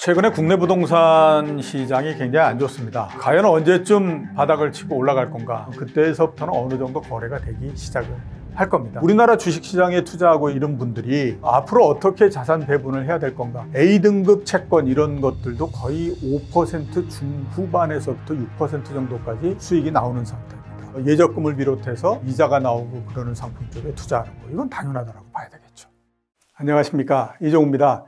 최근에 국내 부동산 시장이 굉장히 안 좋습니다. 과연 언제쯤 바닥을 치고 올라갈 건가? 그때에서부터는 어느 정도 거래가 되기 시작을 할 겁니다. 우리나라 주식시장에 투자하고 이런 분들이 앞으로 어떻게 자산 배분을 해야 될 건가? A등급 채권 이런 것들도 거의 5% 중후반에서부터 6% 정도까지 수익이 나오는 상태입니다. 예적금을 비롯해서 이자가 나오고 그러는 상품 쪽에 투자하는 거 이건 당연하다고 봐야 되겠죠. 안녕하십니까 이종우입니다.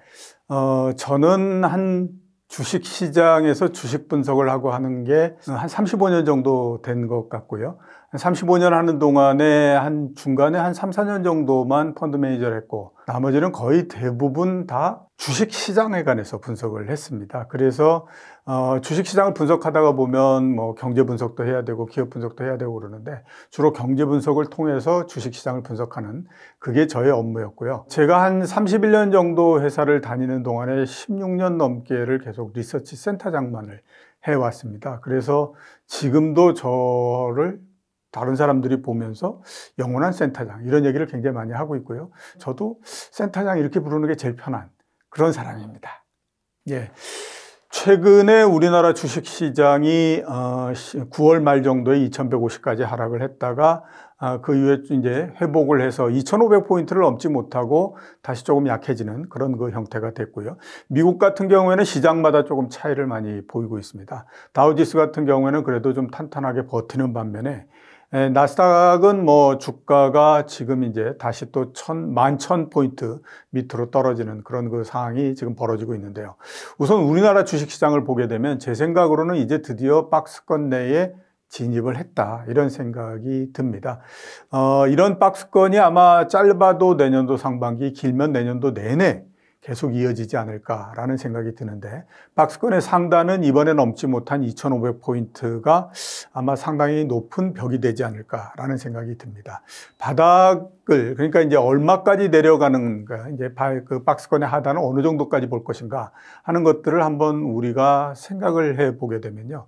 어, 저는 한 주식 시장에서 주식 분석을 하고 하는 게 한 35년 정도 된 것 같고요. 35년 하는 동안에 한 중간에 한 3, 4년 정도만 펀드 매니저를 했고 나머지는 거의 대부분 다 주식 시장에 관해서 분석을 했습니다. 그래서 어, 주식시장을 분석하다가 보면 뭐 경제 분석도 해야 되고 기업 분석도 해야 되고 그러는데 주로 경제 분석을 통해서 주식시장을 분석하는 그게 저의 업무였고요. 제가 한 31년 정도 회사를 다니는 동안에 16년 넘게를 계속 리서치 센터장만을 해왔습니다. 그래서 지금도 저를 다른 사람들이 보면서 영원한 센터장 이런 얘기를 굉장히 많이 하고 있고요. 저도 센터장 이렇게 부르는 게 제일 편한 그런 사람입니다. 예. 최근에 우리나라 주식시장이 9월 어, 말 정도에 2150까지 하락을 했다가 아, 그 이후에 이제 회복을 해서 2500포인트를 넘지 못하고 다시 조금 약해지는 그런 그 형태가 됐고요. 미국 같은 경우에는 시장마다 조금 차이를 많이 보이고 있습니다. 다우지스 같은 경우에는 그래도 좀 탄탄하게 버티는 반면에 예, 나스닥은 뭐 주가가 지금 이제 다시 또 천, 만천 포인트 밑으로 떨어지는 그런 그 상황이 지금 벌어지고 있는데요. 우선 우리나라 주식시장을 보게 되면 제 생각으로는 이제 드디어 박스권 내에 진입을 했다 이런 생각이 듭니다. 어, 이런 박스권이 아마 짧아도 내년도 상반기 길면 내년도 내내 계속 이어지지 않을까라는 생각이 드는데 박스권의 상단은 이번에 넘지 못한 2,500포인트가 아마 상당히 높은 벽이 되지 않을까라는 생각이 듭니다. 바닥 을 그러니까 이제 얼마까지 내려가는가 이제 그 박스권의 하단은 어느 정도까지 볼 것인가 하는 것들을 한번 우리가 생각을 해 보게 되면요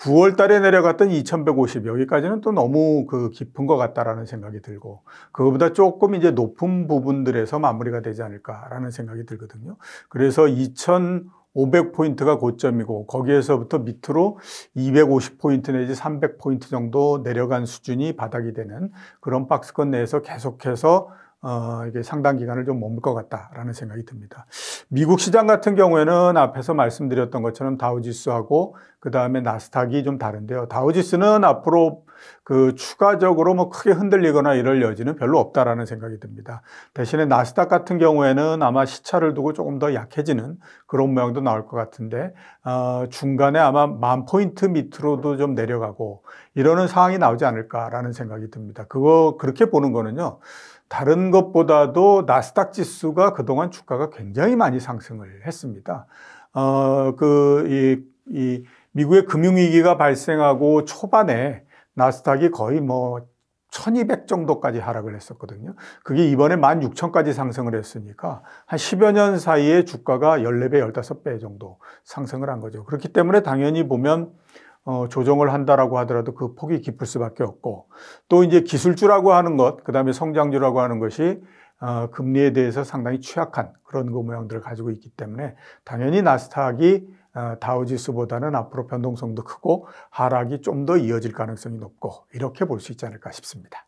9월 달에 내려갔던 2150 여기까지는 또 너무 그 깊은 것 같다라는 생각이 들고 그거보다 조금 이제 높은 부분들에서 마무리가 되지 않을까라는 생각이 들거든요 그래서 2000 500포인트가 고점이고 거기에서부터 밑으로 250포인트 내지 300포인트 정도 내려간 수준이 바닥이 되는 그런 박스권 내에서 계속해서 어, 이게 상당 기간을 좀 머물 것 같다라는 생각이 듭니다. 미국 시장 같은 경우에는 앞에서 말씀드렸던 것처럼 다우지수하고 그 다음에 나스닥이 좀 다른데요. 다우지수는 앞으로 그 추가적으로 뭐 크게 흔들리거나 이럴 여지는 별로 없다라는 생각이 듭니다. 대신에 나스닥 같은 경우에는 아마 시차를 두고 조금 더 약해지는 그런 모양도 나올 것 같은데 어, 중간에 아마 만 포인트 밑으로도 좀 내려가고 이러는 상황이 나오지 않을까라는 생각이 듭니다. 그거 그렇게 보는 거는요. 다른 것보다도 나스닥 지수가 그동안 주가가 굉장히 많이 상승을 했습니다. 어, 그, 이, 이, 미국의 금융위기가 발생하고 초반에 나스닥이 거의 뭐 1200 정도까지 하락을 했었거든요. 그게 이번에 16,000까지 상승을 했으니까 한 10여 년 사이에 주가가 14배, 15배 정도 상승을 한 거죠. 그렇기 때문에 당연히 보면 어, 조정을 한다라고 하더라도 그 폭이 깊을 수밖에 없고 또 이제 기술주라고 하는 것, 그다음에 성장주라고 하는 것이 어, 금리에 대해서 상당히 취약한 그런 그 모양들을 가지고 있기 때문에 당연히 나스닥이 아, 다우지수보다는 앞으로 변동성도 크고 하락이 좀 더 이어질 가능성이 높고 이렇게 볼 수 있지 않을까 싶습니다.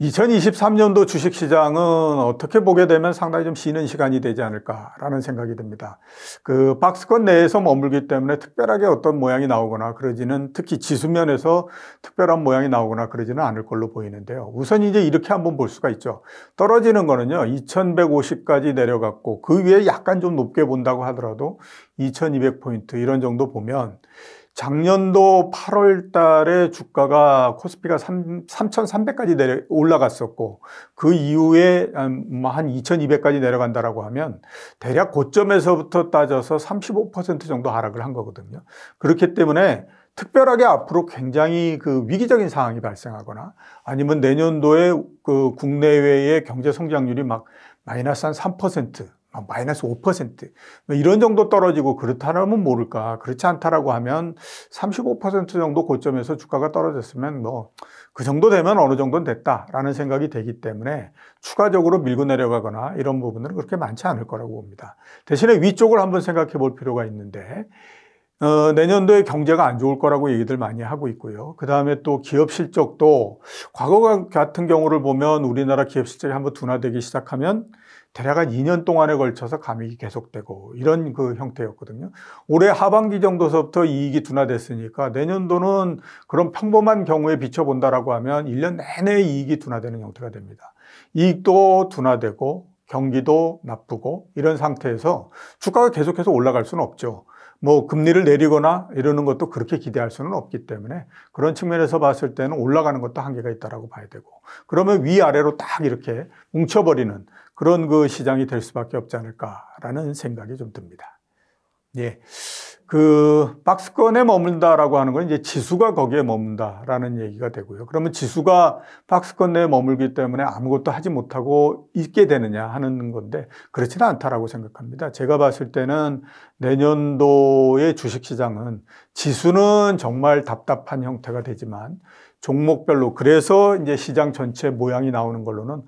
2023년도 주식시장은 어떻게 보게 되면 상당히 좀 쉬는 시간이 되지 않을까라는 생각이 듭니다. 그 박스권 내에서 머물기 때문에 특별하게 어떤 모양이 나오거나 그러지는 특히 지수면에서 특별한 모양이 나오거나 그러지는 않을 걸로 보이는데요. 우선 이제 이렇게 한번 볼 수가 있죠. 떨어지는 거는요. 2150까지 내려갔고 그 위에 약간 좀 높게 본다고 하더라도 2200포인트 이런 정도 보면 작년도 8월 달에 주가가 코스피가 3, 3 0 0까지 내려 올라갔었고 그 이후에 한 2,200까지 뭐 내려간다라고 하면 대략 고점에서부터 따져서 35% 정도 하락을 한 거거든요. 그렇기 때문에 특별하게 앞으로 굉장히 그 위기적인 상황이 발생하거나 아니면 내년도에 그 국내외의 경제 성장률이 막 마이너스 한3% 어, 마이너스 5% 뭐 이런 정도 떨어지고 그렇다면 모를까 그렇지 않다라고 하면 35% 정도 고점에서 주가가 떨어졌으면 뭐 그 정도 되면 어느 정도는 됐다라는 생각이 되기 때문에 추가적으로 밀고 내려가거나 이런 부분은 그렇게 많지 않을 거라고 봅니다 대신에 위쪽을 한번 생각해 볼 필요가 있는데 어, 내년도에 경제가 안 좋을 거라고 얘기들 많이 하고 있고요. 그 다음에 또 기업 실적도 과거 같은 경우를 보면 우리나라 기업 실적이 한번 둔화되기 시작하면 대략 한 2년 동안에 걸쳐서 감익이 계속되고 이런 그 형태였거든요. 올해 하반기 정도서부터 이익이 둔화됐으니까 내년도는 그런 평범한 경우에 비춰본다라고 하면 1년 내내 이익이 둔화되는 형태가 됩니다. 이익도 둔화되고 경기도 나쁘고 이런 상태에서 주가가 계속해서 올라갈 수는 없죠. 뭐 금리를 내리거나 이러는 것도 그렇게 기대할 수는 없기 때문에 그런 측면에서 봤을 때는 올라가는 것도 한계가 있다라고 봐야 되고 그러면 위아래로 딱 이렇게 뭉쳐버리는 그런 그 시장이 될 수밖에 없지 않을까라는 생각이 좀 듭니다. 예. 그 박스권에 머문다라고 하는 건 이제 지수가 거기에 머문다라는 얘기가 되고요. 그러면 지수가 박스권 내에 머물기 때문에 아무것도 하지 못하고 있게 되느냐 하는 건데 그렇지는 않다라고 생각합니다. 제가 봤을 때는 내년도의 주식시장은 지수는 정말 답답한 형태가 되지만 종목별로 그래서 이제 시장 전체 모양이 나오는 걸로는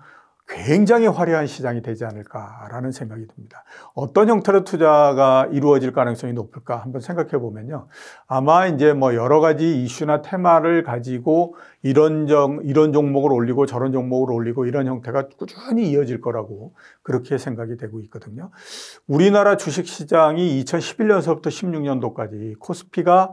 굉장히 화려한 시장이 되지 않을까라는 생각이 듭니다. 어떤 형태로 투자가 이루어질 가능성이 높을까 한번 생각해 보면요. 아마 이제 뭐 여러 가지 이슈나 테마를 가지고 이런 정, 이런 종목을 올리고 저런 종목을 올리고 이런 형태가 꾸준히 이어질 거라고 그렇게 생각이 되고 있거든요. 우리나라 주식 시장이 2011년서부터 16년도까지 코스피가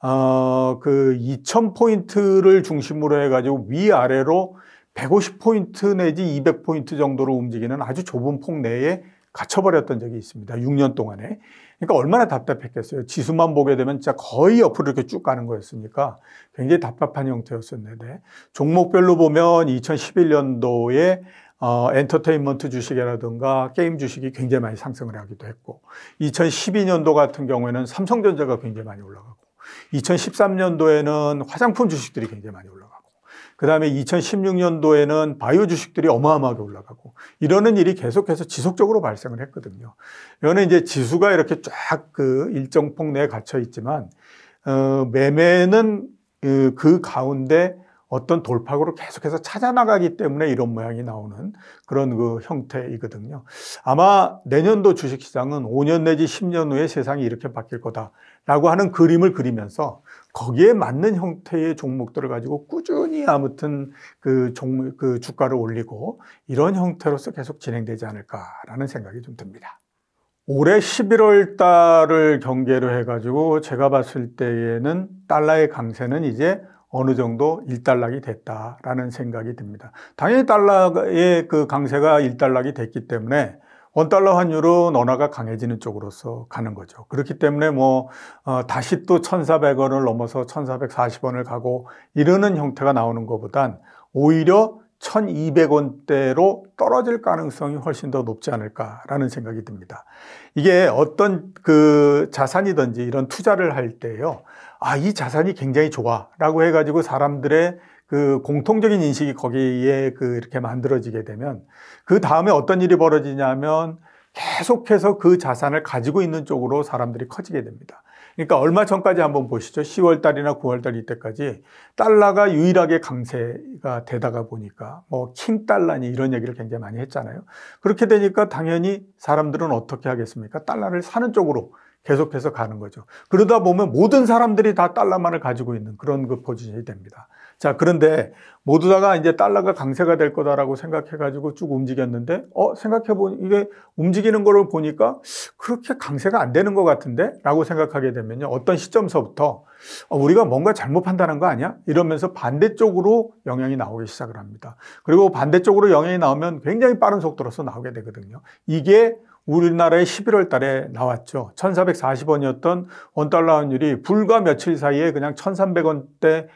어그 2000포인트를 중심으로 해가지고 위아래로 150포인트 내지 200포인트 정도로 움직이는 아주 좁은 폭 내에 갇혀버렸던 적이 있습니다. 6년 동안에. 그러니까 얼마나 답답했겠어요. 지수만 보게 되면 진짜 거의 옆으로 이렇게 쭉 가는 거였으니까 굉장히 답답한 형태였었는데 종목별로 보면 2011년도에 어, 엔터테인먼트 주식이라든가 게임 주식이 굉장히 많이 상승을 하기도 했고 2012년도 같은 경우에는 삼성전자가 굉장히 많이 올라가고 2013년도에는 화장품 주식들이 굉장히 많이 올라가고 그 다음에 2016년도에는 바이오 주식들이 어마어마하게 올라가고 이러는 일이 계속해서 지속적으로 발생을 했거든요. 이거는 이제 지수가 이렇게 쫙 그 일정 폭 내에 갇혀 있지만 어, 매매는 그, 그 가운데 어떤 돌파구를 계속해서 찾아나가기 때문에 이런 모양이 나오는 그런 그 형태이거든요. 아마 내년도 주식시장은 5년 내지 10년 후에 세상이 이렇게 바뀔 거다라고 하는 그림을 그리면서 거기에 맞는 형태의 종목들을 가지고 꾸준히 아무튼 그 종, 그 주가를 올리고 이런 형태로서 계속 진행되지 않을까라는 생각이 좀 듭니다. 올해 11월 달을 경계로 해가지고 제가 봤을 때에는 달러의 강세는 이제 어느 정도 1달락이 됐다라는 생각이 듭니다. 당연히 달러의 그 강세가 1달락이 됐기 때문에 원달러 환율은 언어가 강해지는 쪽으로서 가는 거죠. 그렇기 때문에 뭐 어, 다시 또 1,400원을 넘어서 1,440원을 가고 이러는 형태가 나오는 것보단 오히려 1200원대로 떨어질 가능성이 훨씬 더 높지 않을까라는 생각이 듭니다. 이게 어떤 그 자산이든지 이런 투자를 할 때요. 아, 이 자산이 굉장히 좋아. 라고 해가지고 사람들의 그 공통적인 인식이 거기에 그 이렇게 만들어지게 되면 그 다음에 어떤 일이 벌어지냐면 계속해서 그 자산을 가지고 있는 쪽으로 사람들이 커지게 됩니다. 그러니까 얼마 전까지 한번 보시죠. 10월 달이나 9월 달 이때까지 달러가 유일하게 강세가 되다가 보니까 뭐 킹 달러니 이런 얘기를 굉장히 많이 했잖아요. 그렇게 되니까 당연히 사람들은 어떻게 하겠습니까? 달러를 사는 쪽으로 계속해서 가는 거죠. 그러다 보면 모든 사람들이 다 달러만을 가지고 있는 그런 그 포지션이 됩니다. 자, 그런데 모두 다가 이제 달러가 강세가 될 거다라고 생각해가지고 쭉 움직였는데, 어, 생각해보니, 이게 움직이는 거를 보니까 그렇게 강세가 안 되는 것 같은데? 라고 생각하게 되면요. 어떤 시점서부터 어, 우리가 뭔가 잘못 판단한 거 아니야? 이러면서 반대쪽으로 영향이 나오기 시작을 합니다. 그리고 반대쪽으로 영향이 나오면 굉장히 빠른 속도로서 나오게 되거든요. 이게 우리나라의 11월 달에 나왔죠. 1440원이었던 원달러 환율이 불과 며칠 사이에 그냥 1300원대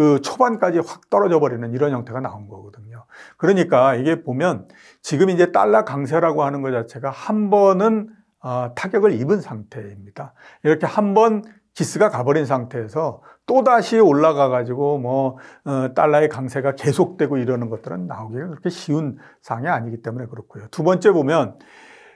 그 초반까지 확 떨어져 버리는 이런 형태가 나온 거거든요. 그러니까 이게 보면 지금 이제 달러 강세라고 하는 것 자체가 한 번은 어, 타격을 입은 상태입니다. 이렇게 한 번 기스가 가버린 상태에서 또다시 올라가가지고 뭐 어, 달러의 강세가 계속되고 이러는 것들은 나오기가 그렇게 쉬운 상이 황 아니기 때문에 그렇고요. 두 번째 보면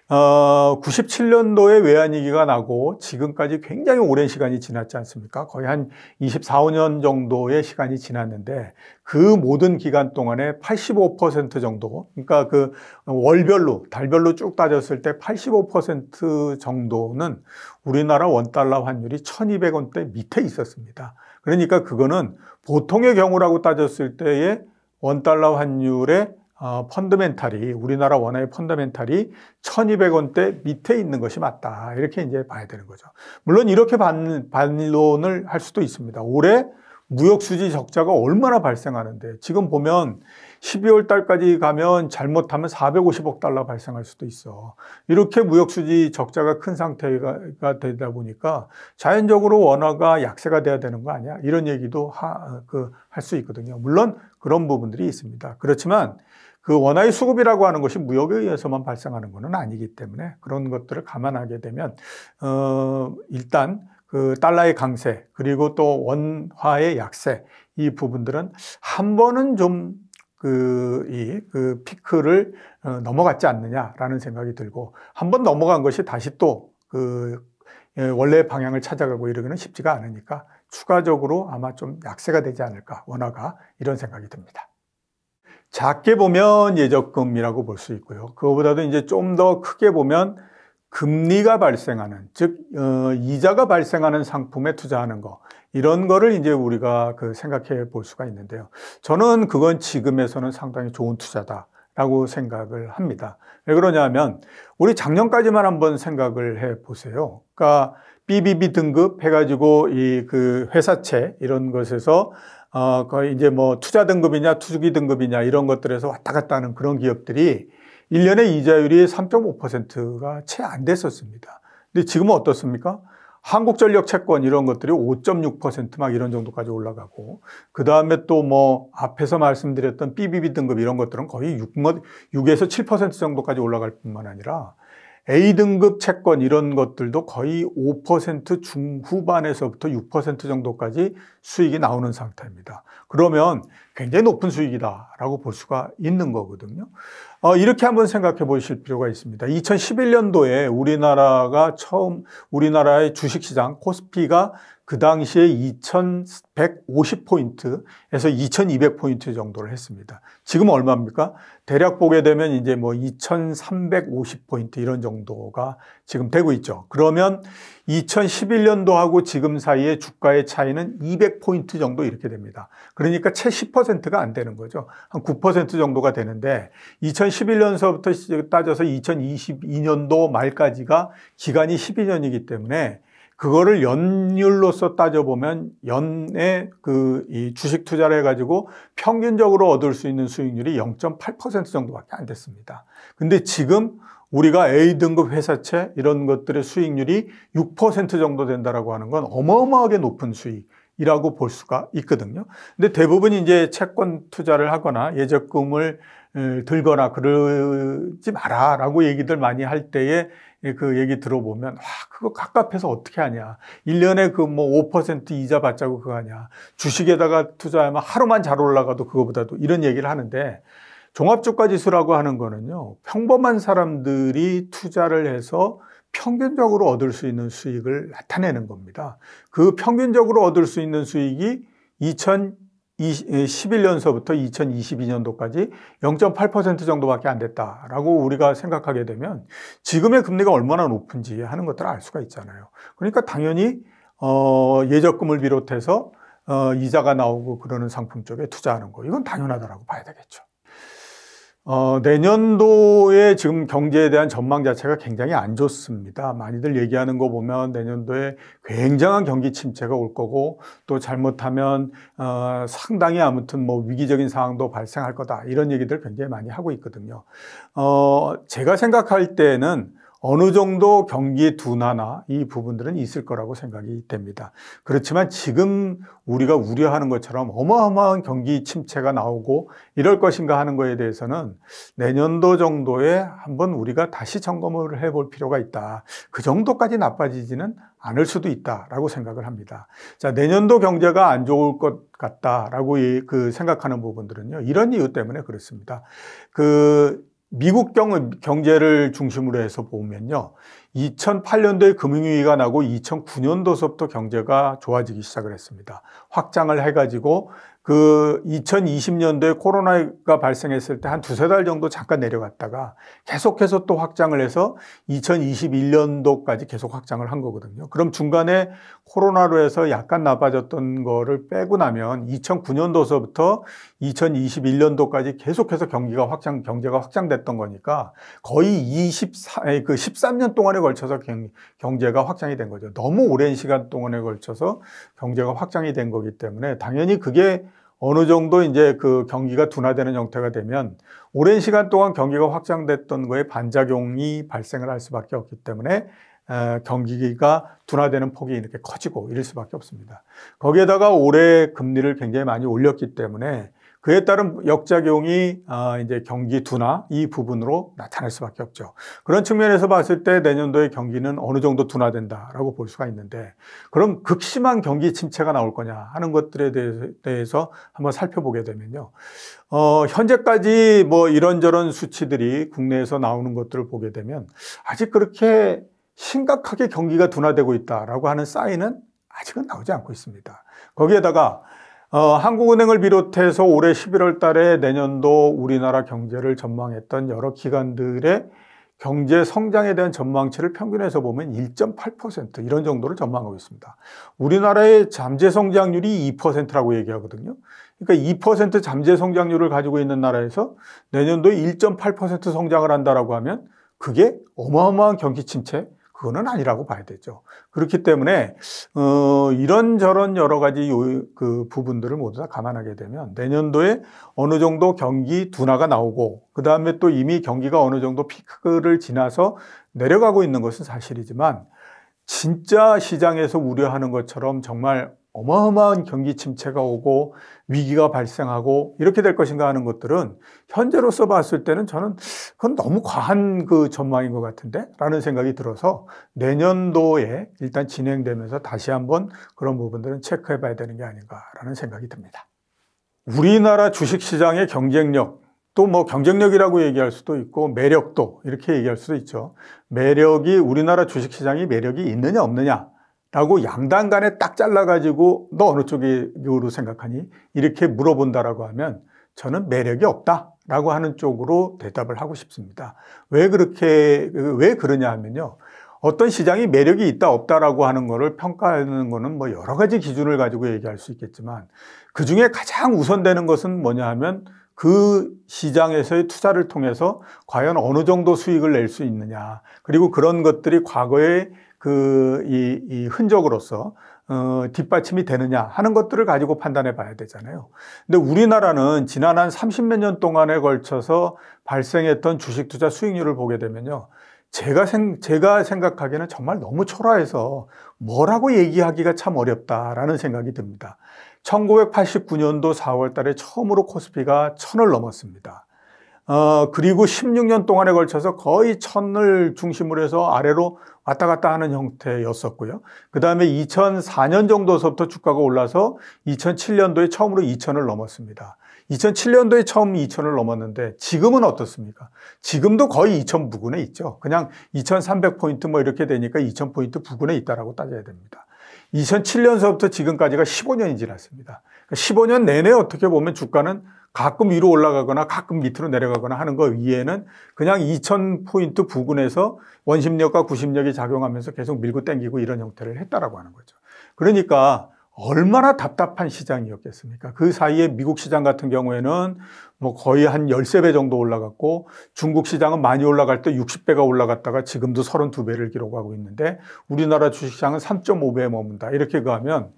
97년도에 어, 외환위기가 나고 지금까지 굉장히 오랜 시간이 지났지 않습니까? 거의 한 24, 5년 정도의 시간이 지났는데 그 모든 기간 동안에 85% 정도, 그러니까 그 월별로, 달별로 쭉 따졌을 때 85% 정도는 우리나라 원달러 환율이 1200원대 밑에 있었습니다. 그러니까 그거는 보통의 경우라고 따졌을 때의 원달러 환율의 어, 펀더멘탈이 우리나라 원화의 펀더멘탈이 1200원대 밑에 있는 것이 맞다. 이렇게 이제 봐야 되는 거죠. 물론 이렇게 반, 반론을 할 수도 있습니다. 올해 무역 수지 적자가 얼마나 발생하는데 지금 보면 12월 달까지 가면 잘못하면 450억 달러 발생할 수도 있어. 이렇게 무역 수지 적자가 큰 상태가 되다 보니까 자연적으로 원화가 약세가 돼야 되는 거 아니야? 이런 얘기도 그, 할 수 있거든요. 물론 그런 부분들이 있습니다. 그렇지만 그 원화의 수급이라고 하는 것이 무역에 의해서만 발생하는 것은 아니기 때문에 그런 것들을 감안하게 되면 어 일단 그 달러의 강세 그리고 또 원화의 약세 이 부분들은 한 번은 좀 그, 이, 그 피크를 어, 넘어갔지 않느냐라는 생각이 들고 한 번 넘어간 것이 다시 또그 예, 원래 방향을 찾아가고 이러기는 쉽지가 않으니까 추가적으로 아마 좀 약세가 되지 않을까 원화가 이런 생각이 듭니다. 작게 보면 예적금이라고 볼 수 있고요. 그거보다도 이제 좀 더 크게 보면 금리가 발생하는 즉 어, 이자가 발생하는 상품에 투자하는 거 이런 거를 이제 우리가 그 생각해 볼 수가 있는데요. 저는 그건 지금에서는 상당히 좋은 투자다. 라고 생각을 합니다. 왜 그러냐면 우리 작년까지만 한번 생각을 해 보세요. 그러니까 BBB 등급 해가지고 이 그 회사채 이런 것에서 어, 거의 이제 뭐 투자 등급이냐 투기 등급이냐 이런 것들에서 왔다 갔다 하는 그런 기업들이 1년에 이자율이 3.5%가 채 안 됐었습니다. 근데 지금은 어떻습니까? 한국전력 채권 이런 것들이 5.6%막 이런 정도까지 올라가고 그 다음에 또 뭐 앞에서 말씀드렸던 BBB 등급 이런 것들은 거의 6, 6에서 7% 정도까지 올라갈 뿐만 아니라 A등급 채권 이런 것들도 거의 5% 중후반에서부터 6% 정도까지 수익이 나오는 상태입니다. 그러면 굉장히 높은 수익이다라고 볼 수가 있는 거거든요. 어, 이렇게 한번 생각해 보실 필요가 있습니다. 2011년도에 우리나라가 처음 우리나라의 주식시장 코스피가 그 당시에 2150포인트에서 2200포인트 정도를 했습니다. 지금 얼마입니까? 대략 보게 되면 이제 뭐 2350포인트 이런 정도가 지금 되고 있죠. 그러면 2011년도하고 지금 사이에 주가의 차이는 200포인트 정도 이렇게 됩니다. 그러니까 채 10%가 안 되는 거죠. 한 9% 정도가 되는데 2011년서부터 따져서 2022년도 말까지가 기간이 12년이기 때문에 그거를 연율로서 따져보면 연에그이 주식 투자를 해가지고 평균적으로 얻을 수 있는 수익률이 0.8% 정도밖에 안 됐습니다. 근데 지금 우리가 A등급 회사채 이런 것들의 수익률이 6% 정도 된다라고 하는 건 어마어마하게 높은 수익. 이라고 볼 수가 있거든요. 근데 대부분 이제 채권 투자를 하거나 예적금을 들거나 그러지 마라라고 얘기들 많이 할 때에 예, 그 얘기 들어보면, 와, 그거 갑갑해서 어떻게 하냐. 1년에 그 뭐 5% 이자 받자고 그거 하냐. 주식에다가 투자하면 하루만 잘 올라가도 그거보다도 이런 얘기를 하는데, 종합주가지수라고 하는 거는요, 평범한 사람들이 투자를 해서 평균적으로 얻을 수 있는 수익을 나타내는 겁니다. 그 평균적으로 얻을 수 있는 수익이 2000 11년서부터 2022년도까지 0.8% 정도밖에 안 됐다라고 우리가 생각하게 되면 지금의 금리가 얼마나 높은지 하는 것들을 알 수가 있잖아요. 그러니까 당연히 어, 예적금을 비롯해서 어, 이자가 나오고 그러는 상품 쪽에 투자하는 거 이건 당연하다고 봐야 되겠죠. 어, 내년도에 지금 경제에 대한 전망 자체가 굉장히 안 좋습니다. 많이들 얘기하는 거 보면 내년도에 굉장한 경기 침체가 올 거고 또 잘못하면 어, 상당히 아무튼 뭐 위기적인 상황도 발생할 거다 이런 얘기들 굉장히 많이 하고 있거든요. 어, 제가 생각할 때는 어느 정도 경기 둔화나 이 부분들은 있을 거라고 생각이 됩니다. 그렇지만 지금 우리가 우려하는 것처럼 어마어마한 경기 침체가 나오고 이럴 것인가 하는 거에 대해서는 내년도 정도에 한번 우리가 다시 점검을 해 볼 필요가 있다. 그 정도까지 나빠지지는 않을 수도 있다라고 생각을 합니다. 자, 내년도 경제가 안 좋을 것 같다라고 그 생각하는 부분들은요. 이런 이유 때문에 그렇습니다. 그 미국 경의 경제를 중심으로 해서 보면요. 2008년도에 금융위기가 나고 2009년도서부터 경제가 좋아지기 시작을 했습니다. 확장을 해가지고 그 2020년도에 코로나가 발생했을 때 한 두세 달 정도 잠깐 내려갔다가 계속해서 또 확장을 해서 2021년도까지 계속 확장을 한 거거든요. 그럼 중간에 코로나로 해서 약간 나빠졌던 거를 빼고 나면 2009년도서부터 2021년도까지 계속해서 경기가 확장, 경제가 확장됐던 거니까 거의 24, 그 13년 동안에 걸쳐서 경, 경제가 확장이 된 거죠. 너무 오랜 시간 동안에 걸쳐서 경제가 확장이 된 거기 때문에 당연히 그게 어느 정도 이제 그 경기가 둔화되는 형태가 되면 오랜 시간 동안 경기가 확장됐던 거에 반작용이 발생을 할 수밖에 없기 때문에 경기가 둔화되는 폭이 이렇게 커지고 이럴 수밖에 없습니다. 거기에다가 올해 금리를 굉장히 많이 올렸기 때문에 그에 따른 역작용이 아, 이제 경기 둔화 이 부분으로 나타날 수밖에 없죠. 그런 측면에서 봤을 때 내년도의 경기는 어느 정도 둔화된다라고 볼 수가 있는데 그럼 극심한 경기 침체가 나올 거냐 하는 것들에 대해서 한번 살펴보게 되면요. 어, 현재까지 뭐 이런저런 수치들이 국내에서 나오는 것들을 보게 되면 아직 그렇게 심각하게 경기가 둔화되고 있다라고 하는 사인은 아직은 나오지 않고 있습니다. 거기에다가 어, 한국은행을 비롯해서 올해 11월 달에 내년도 우리나라 경제를 전망했던 여러 기관들의 경제 성장에 대한 전망치를 평균해서 보면 1.8% 이런 정도를 전망하고 있습니다. 우리나라의 잠재 성장률이 2%라고 얘기하거든요. 그러니까 2% 잠재 성장률을 가지고 있는 나라에서 내년도에 1.8% 성장을 한다라고 하면 그게 어마어마한 경기 침체, 그거는 아니라고 봐야 되죠. 그렇기 때문에 어, 이런저런 여러 가지 요, 그 부분들을 모두 다 감안하게 되면 내년도에 어느 정도 경기 둔화가 나오고 그 다음에 또 이미 경기가 어느 정도 피크를 지나서 내려가고 있는 것은 사실이지만 진짜 시장에서 우려하는 것처럼 정말 어마어마한 경기 침체가 오고 위기가 발생하고 이렇게 될 것인가 하는 것들은 현재로서 봤을 때는 저는 그건 너무 과한 그 전망인 것 같은데 라는 생각이 들어서 내년도에 일단 진행되면서 다시 한번 그런 부분들은 체크해 봐야 되는 게 아닌가라는 생각이 듭니다. 우리나라 주식시장의 경쟁력 또 뭐 경쟁력이라고 얘기할 수도 있고 매력도 이렇게 얘기할 수도 있죠. 매력이 우리나라 주식시장이 매력이 있느냐 없느냐 라고 양당 간에 딱 잘라가지고 너 어느 쪽으로 이 생각하니? 이렇게 물어본다라고 하면 저는 매력이 없다 라고 하는 쪽으로 대답을 하고 싶습니다. 왜 그렇게, 왜 그러냐 하면요. 어떤 시장이 매력이 있다 없다라고 하는 것을 평가하는 것은 뭐 여러 가지 기준을 가지고 얘기할 수 있겠지만 그 중에 가장 우선되는 것은 뭐냐 하면 그 시장에서의 투자를 통해서 과연 어느 정도 수익을 낼 수 있느냐 그리고 그런 것들이 과거에 그, 이, 이 흔적으로서 어, 뒷받침이 되느냐 하는 것들을 가지고 판단해 봐야 되잖아요. 근데 우리나라는 지난 한 30 몇 년 동안에 걸쳐서 발생했던 주식 투자 수익률을 보게 되면요. 제가, 생, 제가 생각하기에는 정말 너무 초라해서 뭐라고 얘기하기가 참 어렵다라는 생각이 듭니다. 1989년도 4월 달에 처음으로 코스피가 1 0 0 0을 넘었습니다. 어, 그리고 16년 동안에 걸쳐서 거의 천을 중심으로 해서 아래로 왔다 갔다 하는 형태였었고요. 그 다음에 2004년 정도서부터 주가가 올라서 2007년도에 처음으로 2천을 넘었습니다. 2007년도에 처음 2천을 넘었는데 지금은 어떻습니까? 지금도 거의 2천 부근에 있죠. 그냥 2,300포인트 뭐 이렇게 되니까 2,000포인트 부근에 있다라고 따져야 됩니다. 2007년서부터 지금까지가 15년이 지났습니다. 15년 그러니까 내내 어떻게 보면 주가는 가끔 위로 올라가거나 가끔 밑으로 내려가거나 하는 거 위에는 그냥 2000포인트 부근에서 원심력과 구심력이 작용하면서 계속 밀고 땡기고 이런 형태를 했다라고 하는 거죠. 그러니까 얼마나 답답한 시장이었겠습니까? 그 사이에 미국 시장 같은 경우에는 뭐 거의 한 13배 정도 올라갔고 중국 시장은 많이 올라갈 때 60배가 올라갔다가 지금도 32배를 기록하고 있는데 우리나라 주식시장은 3.5배에 머문다. 이렇게 가면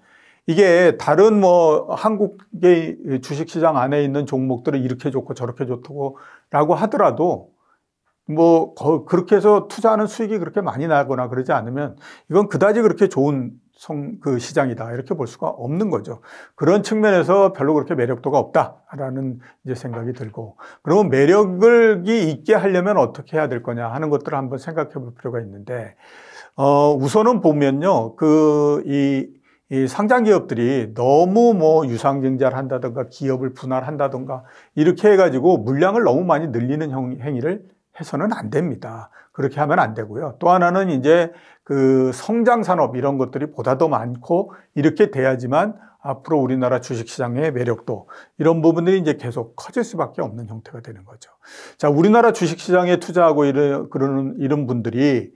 이게 다른 뭐 한국의 주식시장 안에 있는 종목들은 이렇게 좋고 저렇게 좋다고 라고 하더라도 뭐 그렇게 해서 투자하는 수익이 그렇게 많이 나거나 그러지 않으면 이건 그다지 그렇게 좋은 성, 그 시장이다 이렇게 볼 수가 없는 거죠. 그런 측면에서 별로 그렇게 매력도가 없다라는 이제 생각이 들고 그러면 매력을 있게 하려면 어떻게 해야 될 거냐 하는 것들을 한번 생각해 볼 필요가 있는데 어, 우선은 보면요. 그, 이, 이 상장 기업들이 너무 뭐 유상증자를 한다든가 기업을 분할한다든가 이렇게 해가지고 물량을 너무 많이 늘리는 행위를 해서는 안 됩니다. 그렇게 하면 안 되고요. 또 하나는 이제 그 성장 산업 이런 것들이 보다 더 많고 이렇게 돼야지만 앞으로 우리나라 주식시장의 매력도 이런 부분들이 이제 계속 커질 수밖에 없는 형태가 되는 거죠. 자, 우리나라 주식시장에 투자하고 이러, 그러는 이런 분들이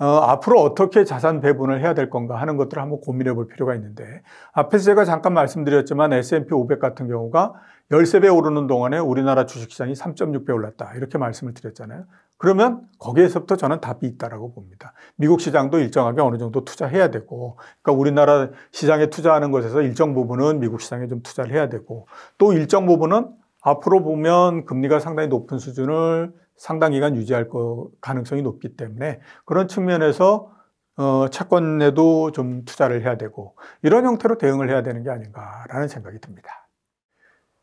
어, 앞으로 어떻게 자산 배분을 해야 될 건가 하는 것들을 한번 고민해 볼 필요가 있는데 앞에서 제가 잠깐 말씀드렸지만 S&P 500 같은 경우가 13배 오르는 동안에 우리나라 주식시장이 3.6배 올랐다 이렇게 말씀을 드렸잖아요. 그러면 거기에서부터 저는 답이 있다라고 봅니다. 미국 시장도 일정하게 어느 정도 투자해야 되고, 그러니까 우리나라 시장에 투자하는 것에서 일정 부분은 미국 시장에 좀 투자를 해야 되고, 또 일정 부분은 앞으로 보면 금리가 상당히 높은 수준을 상당 기간 유지할 거 가능성이 높기 때문에 그런 측면에서 어, 채권에도 좀 투자를 해야 되고 이런 형태로 대응을 해야 되는 게 아닌가라는 생각이 듭니다.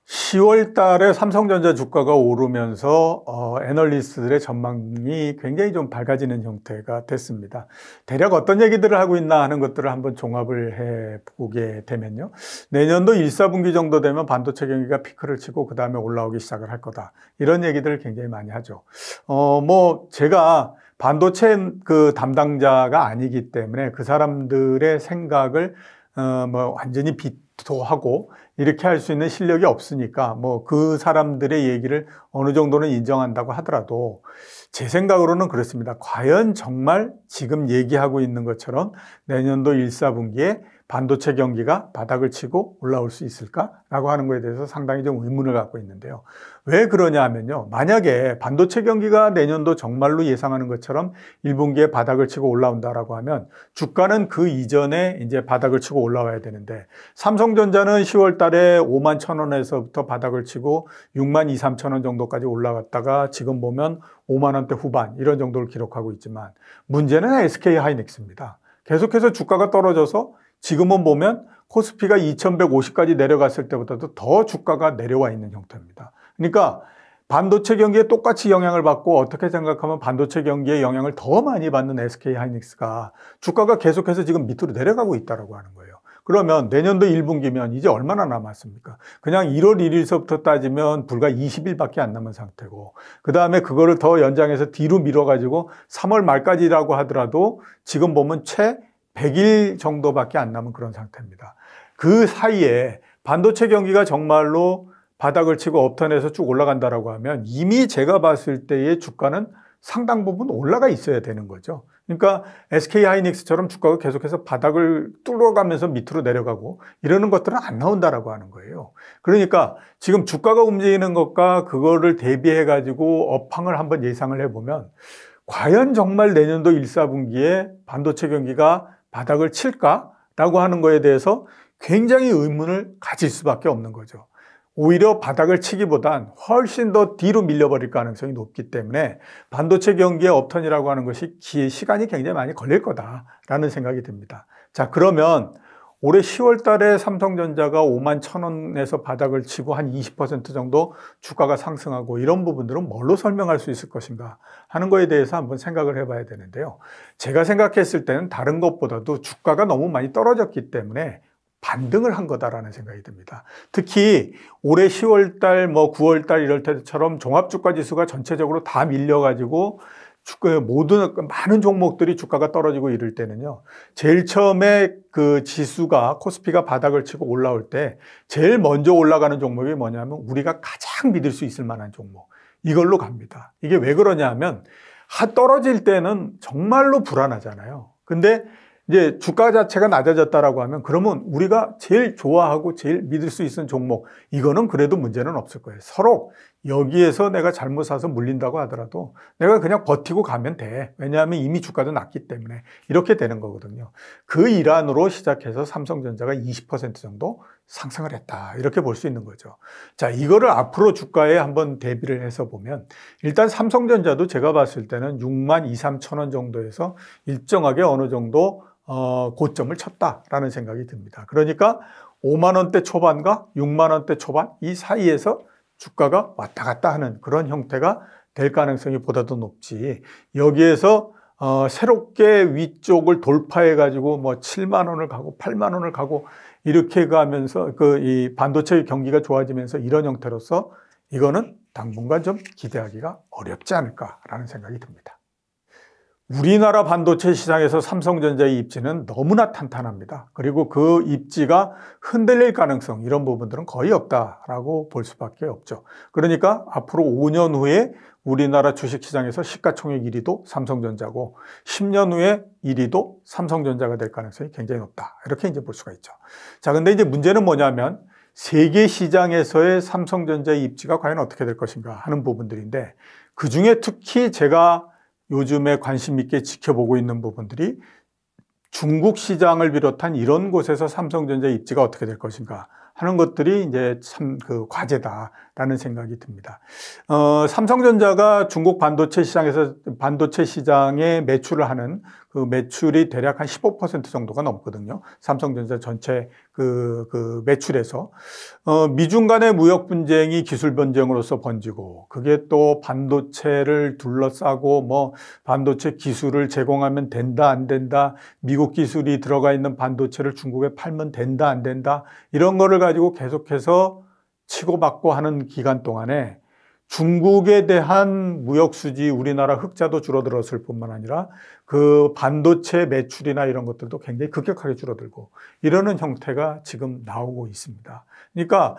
10월 달에 삼성전자 주가가 오르면서 어, 애널리스트들의 전망이 굉장히 좀 밝아지는 형태가 됐습니다. 대략 어떤 얘기들을 하고 있나 하는 것들을 한번 종합을 해보게 되면요. 내년도 1, 4분기 정도 되면 반도체 경기가 피크를 치고 그 다음에 올라오기 시작을 할 거다. 이런 얘기들을 굉장히 많이 하죠. 어, 뭐 제가 반도체 그 담당자가 아니기 때문에 그 사람들의 생각을 어, 뭐 완전히 비토하고 이렇게 할 수 있는 실력이 없으니까 뭐 그 사람들의 얘기를 어느 정도는 인정한다고 하더라도 제 생각으로는 그렇습니다. 과연 정말 지금 얘기하고 있는 것처럼 내년도 1, 4분기에 반도체 경기가 바닥을 치고 올라올 수 있을까라고 하는 것에 대해서 상당히 좀 의문을 갖고 있는데요. 왜 그러냐 하면요. 만약에 반도체 경기가 내년도 정말로 예상하는 것처럼 1분기에 바닥을 치고 올라온다라고 하면 주가는 그 이전에 이제 바닥을 치고 올라와야 되는데 삼성전자는 10월 달에 5만 천 원에서부터 바닥을 치고 6만 2, 3천 원 정도까지 올라갔다가 지금 보면 5만 원대 후반 이런 정도를 기록하고 있지만 문제는 SK 하이닉스입니다. 계속해서 주가가 떨어져서 지금은 보면 코스피가 2150까지 내려갔을 때보다도 더 주가가 내려와 있는 형태입니다. 그러니까 반도체 경기에 똑같이 영향을 받고 어떻게 생각하면 반도체 경기에 영향을 더 많이 받는 SK 하이닉스가 주가가 계속해서 지금 밑으로 내려가고 있다라고 하는 거예요. 그러면 내년도 1분기면 이제 얼마나 남았습니까? 그냥 1월 1일서부터 따지면 불과 20일밖에 안 남은 상태고 그 다음에 그거를 더 연장해서 뒤로 밀어가지고 3월 말까지라고 하더라도 지금 보면 채 100일 정도밖에 안 남은 그런 상태입니다. 그 사이에 반도체 경기가 정말로 바닥을 치고 업턴에서 쭉 올라간다라고 하면 이미 제가 봤을 때의 주가는 상당 부분 올라가 있어야 되는 거죠. 그러니까 SK 하이닉스처럼 주가가 계속해서 바닥을 뚫어가면서 밑으로 내려가고 이러는 것들은 안 나온다라고 하는 거예요. 그러니까 지금 주가가 움직이는 것과 그거를 대비해 가지고 업황을 한번 예상을 해보면 과연 정말 내년도 1, 4분기에 반도체 경기가 바닥을 칠까라고 하는 거에 대해서 굉장히 의문을 가질 수밖에 없는 거죠. 오히려 바닥을 치기보단 훨씬 더 뒤로 밀려버릴 가능성이 높기 때문에 반도체 경기의 업턴이라고 하는 것이 시간이 굉장히 많이 걸릴 거다라는 생각이 듭니다. 자, 그러면 올해 10월 달에 삼성전자가 5만 0원에서 바닥을 치고 한 20% 정도 주가가 상승하고 이런 부분들은 뭘로 설명할 수 있을 것인가 하는 거에 대해서 한번 생각을 해봐야 되는데요. 제가 생각했을 때는 다른 것보다도 주가가 너무 많이 떨어졌기 때문에 반등을 한 거다라는 생각이 듭니다. 특히 올해 10월달 뭐 9월달 이럴 때처럼 종합주가지수가 전체적으로 다 밀려가지고 주가의 모든 많은 종목들이 주가가 떨어지고 이럴 때는요. 제일 처음에 그 지수가 코스피가 바닥을 치고 올라올 때 제일 먼저 올라가는 종목이 뭐냐면 우리가 가장 믿을 수 있을 만한 종목 이걸로 갑니다. 이게 왜 그러냐면 하 떨어질 때는 정말로 불안하잖아요. 근데 이제 주가 자체가 낮아졌다라고 하면 그러면 우리가 제일 좋아하고 제일 믿을 수 있는 종목 이거는 그래도 문제는 없을 거예요. 서로 여기에서 내가 잘못 사서 물린다고 하더라도 내가 그냥 버티고 가면 돼. 왜냐하면 이미 주가도 낮기 때문에 이렇게 되는 거거든요. 그 일환으로 시작해서 삼성전자가 20% 정도 상승을 했다. 이렇게 볼 수 있는 거죠. 자, 이거를 앞으로 주가에 한번 대비를 해서 보면 일단 삼성전자도 제가 봤을 때는 6만 2, 3천 원 정도에서 일정하게 어느 정도 어, 고점을 쳤다라는 생각이 듭니다. 그러니까 5만 원대 초반과 6만 원대 초반 이 사이에서 주가가 왔다 갔다 하는 그런 형태가 될 가능성이 보다 더 높지. 여기에서 어, 새롭게 위쪽을 돌파해 가지고 뭐 7만 원을 가고 8만 원을 가고 이렇게 가면서 그 이 반도체 경기가 좋아지면서 이런 형태로서 이거는 당분간 좀 기대하기가 어렵지 않을까라는 생각이 듭니다. 우리나라 반도체 시장에서 삼성전자의 입지는 너무나 탄탄합니다. 그리고 그 입지가 흔들릴 가능성 이런 부분들은 거의 없다라고 볼 수밖에 없죠. 그러니까 앞으로 5년 후에 우리나라 주식시장에서 시가총액 1위도 삼성전자고 10년 후에 1위도 삼성전자가 될 가능성이 굉장히 높다. 이렇게 이제 볼 수가 있죠. 자, 근데 이제 문제는 뭐냐면 세계 시장에서의 삼성전자의 입지가 과연 어떻게 될 것인가 하는 부분들인데 그 중에 특히 제가 요즘에 관심 있게 지켜보고 있는 부분들이 중국 시장을 비롯한 이런 곳에서 삼성전자 입지가 어떻게 될 것인가 하는 것들이 이제 참 그 과제다라는 생각이 듭니다. 어, 삼성전자가 중국 반도체 시장에서 반도체 시장에 매출을 하는 그 매출이 대략 한 15% 정도가 넘거든요. 삼성전자 전체 그, 그 매출에서. 어, 미중 간의 무역 분쟁이 기술 변쟁으로서 번지고, 그게 또 반도체를 둘러싸고, 뭐, 반도체 기술을 제공하면 된다, 안 된다, 미국 기술이 들어가 있는 반도체를 중국에 팔면 된다, 안 된다, 이런 거를 가지고 계속해서 치고받고 하는 기간 동안에 중국에 대한 무역 수지 우리나라 흑자도 줄어들었을 뿐만 아니라 그 반도체 매출이나 이런 것들도 굉장히 급격하게 줄어들고 이러는 형태가 지금 나오고 있습니다. 그러니까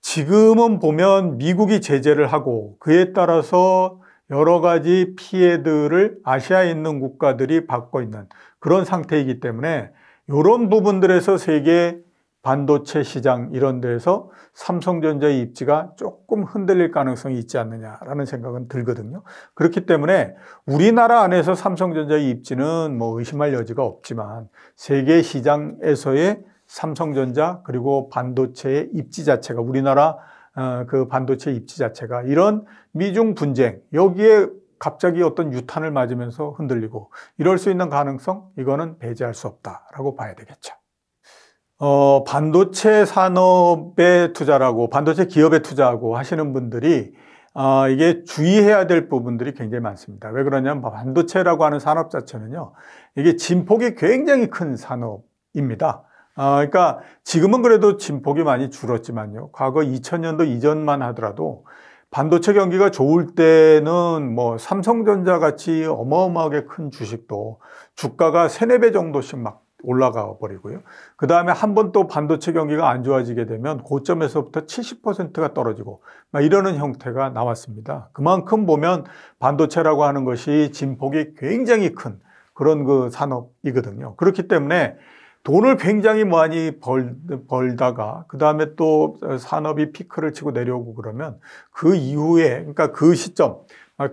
지금은 보면 미국이 제재를 하고 그에 따라서 여러 가지 피해들을 아시아에 있는 국가들이 받고 있는 그런 상태이기 때문에 이런 부분들에서 세계 반도체 시장 이런 데에서 삼성전자의 입지가 조금 흔들릴 가능성이 있지 않느냐라는 생각은 들거든요. 그렇기 때문에 우리나라 안에서 삼성전자의 입지는 뭐 의심할 여지가 없지만 세계 시장에서의 삼성전자 그리고 반도체의 입지 자체가 우리나라 어, 그 반도체 입지 자체가 이런 미중 분쟁 여기에 갑자기 어떤 유탄을 맞으면서 흔들리고 이럴 수 있는 가능성 이거는 배제할 수 없다라고 봐야 되겠죠. 어, 반도체 산업에 투자라고 반도체 기업에 투자하고 하시는 분들이 어, 이게 주의해야 될 부분들이 굉장히 많습니다. 왜 그러냐면 반도체라고 하는 산업 자체는요. 이게 진폭이 굉장히 큰 산업입니다. 어, 그러니까 지금은 그래도 진폭이 많이 줄었지만요. 과거 2000년도 이전만 하더라도 반도체 경기가 좋을 때는 뭐 삼성전자 같이 어마어마하게 큰 주식도 주가가 3, 4배 정도씩 막 올라가 버리고요. 그 다음에 한 번 또 반도체 경기가 안 좋아지게 되면 고점에서부터 70%가 떨어지고 막 이러는 형태가 나왔습니다. 그만큼 보면 반도체라고 하는 것이 진폭이 굉장히 큰 그런 그 산업이거든요. 그렇기 때문에 돈을 굉장히 많이 벌, 벌다가 그 다음에 또 산업이 피크를 치고 내려오고 그러면 그 이후에 그러니까 그 시점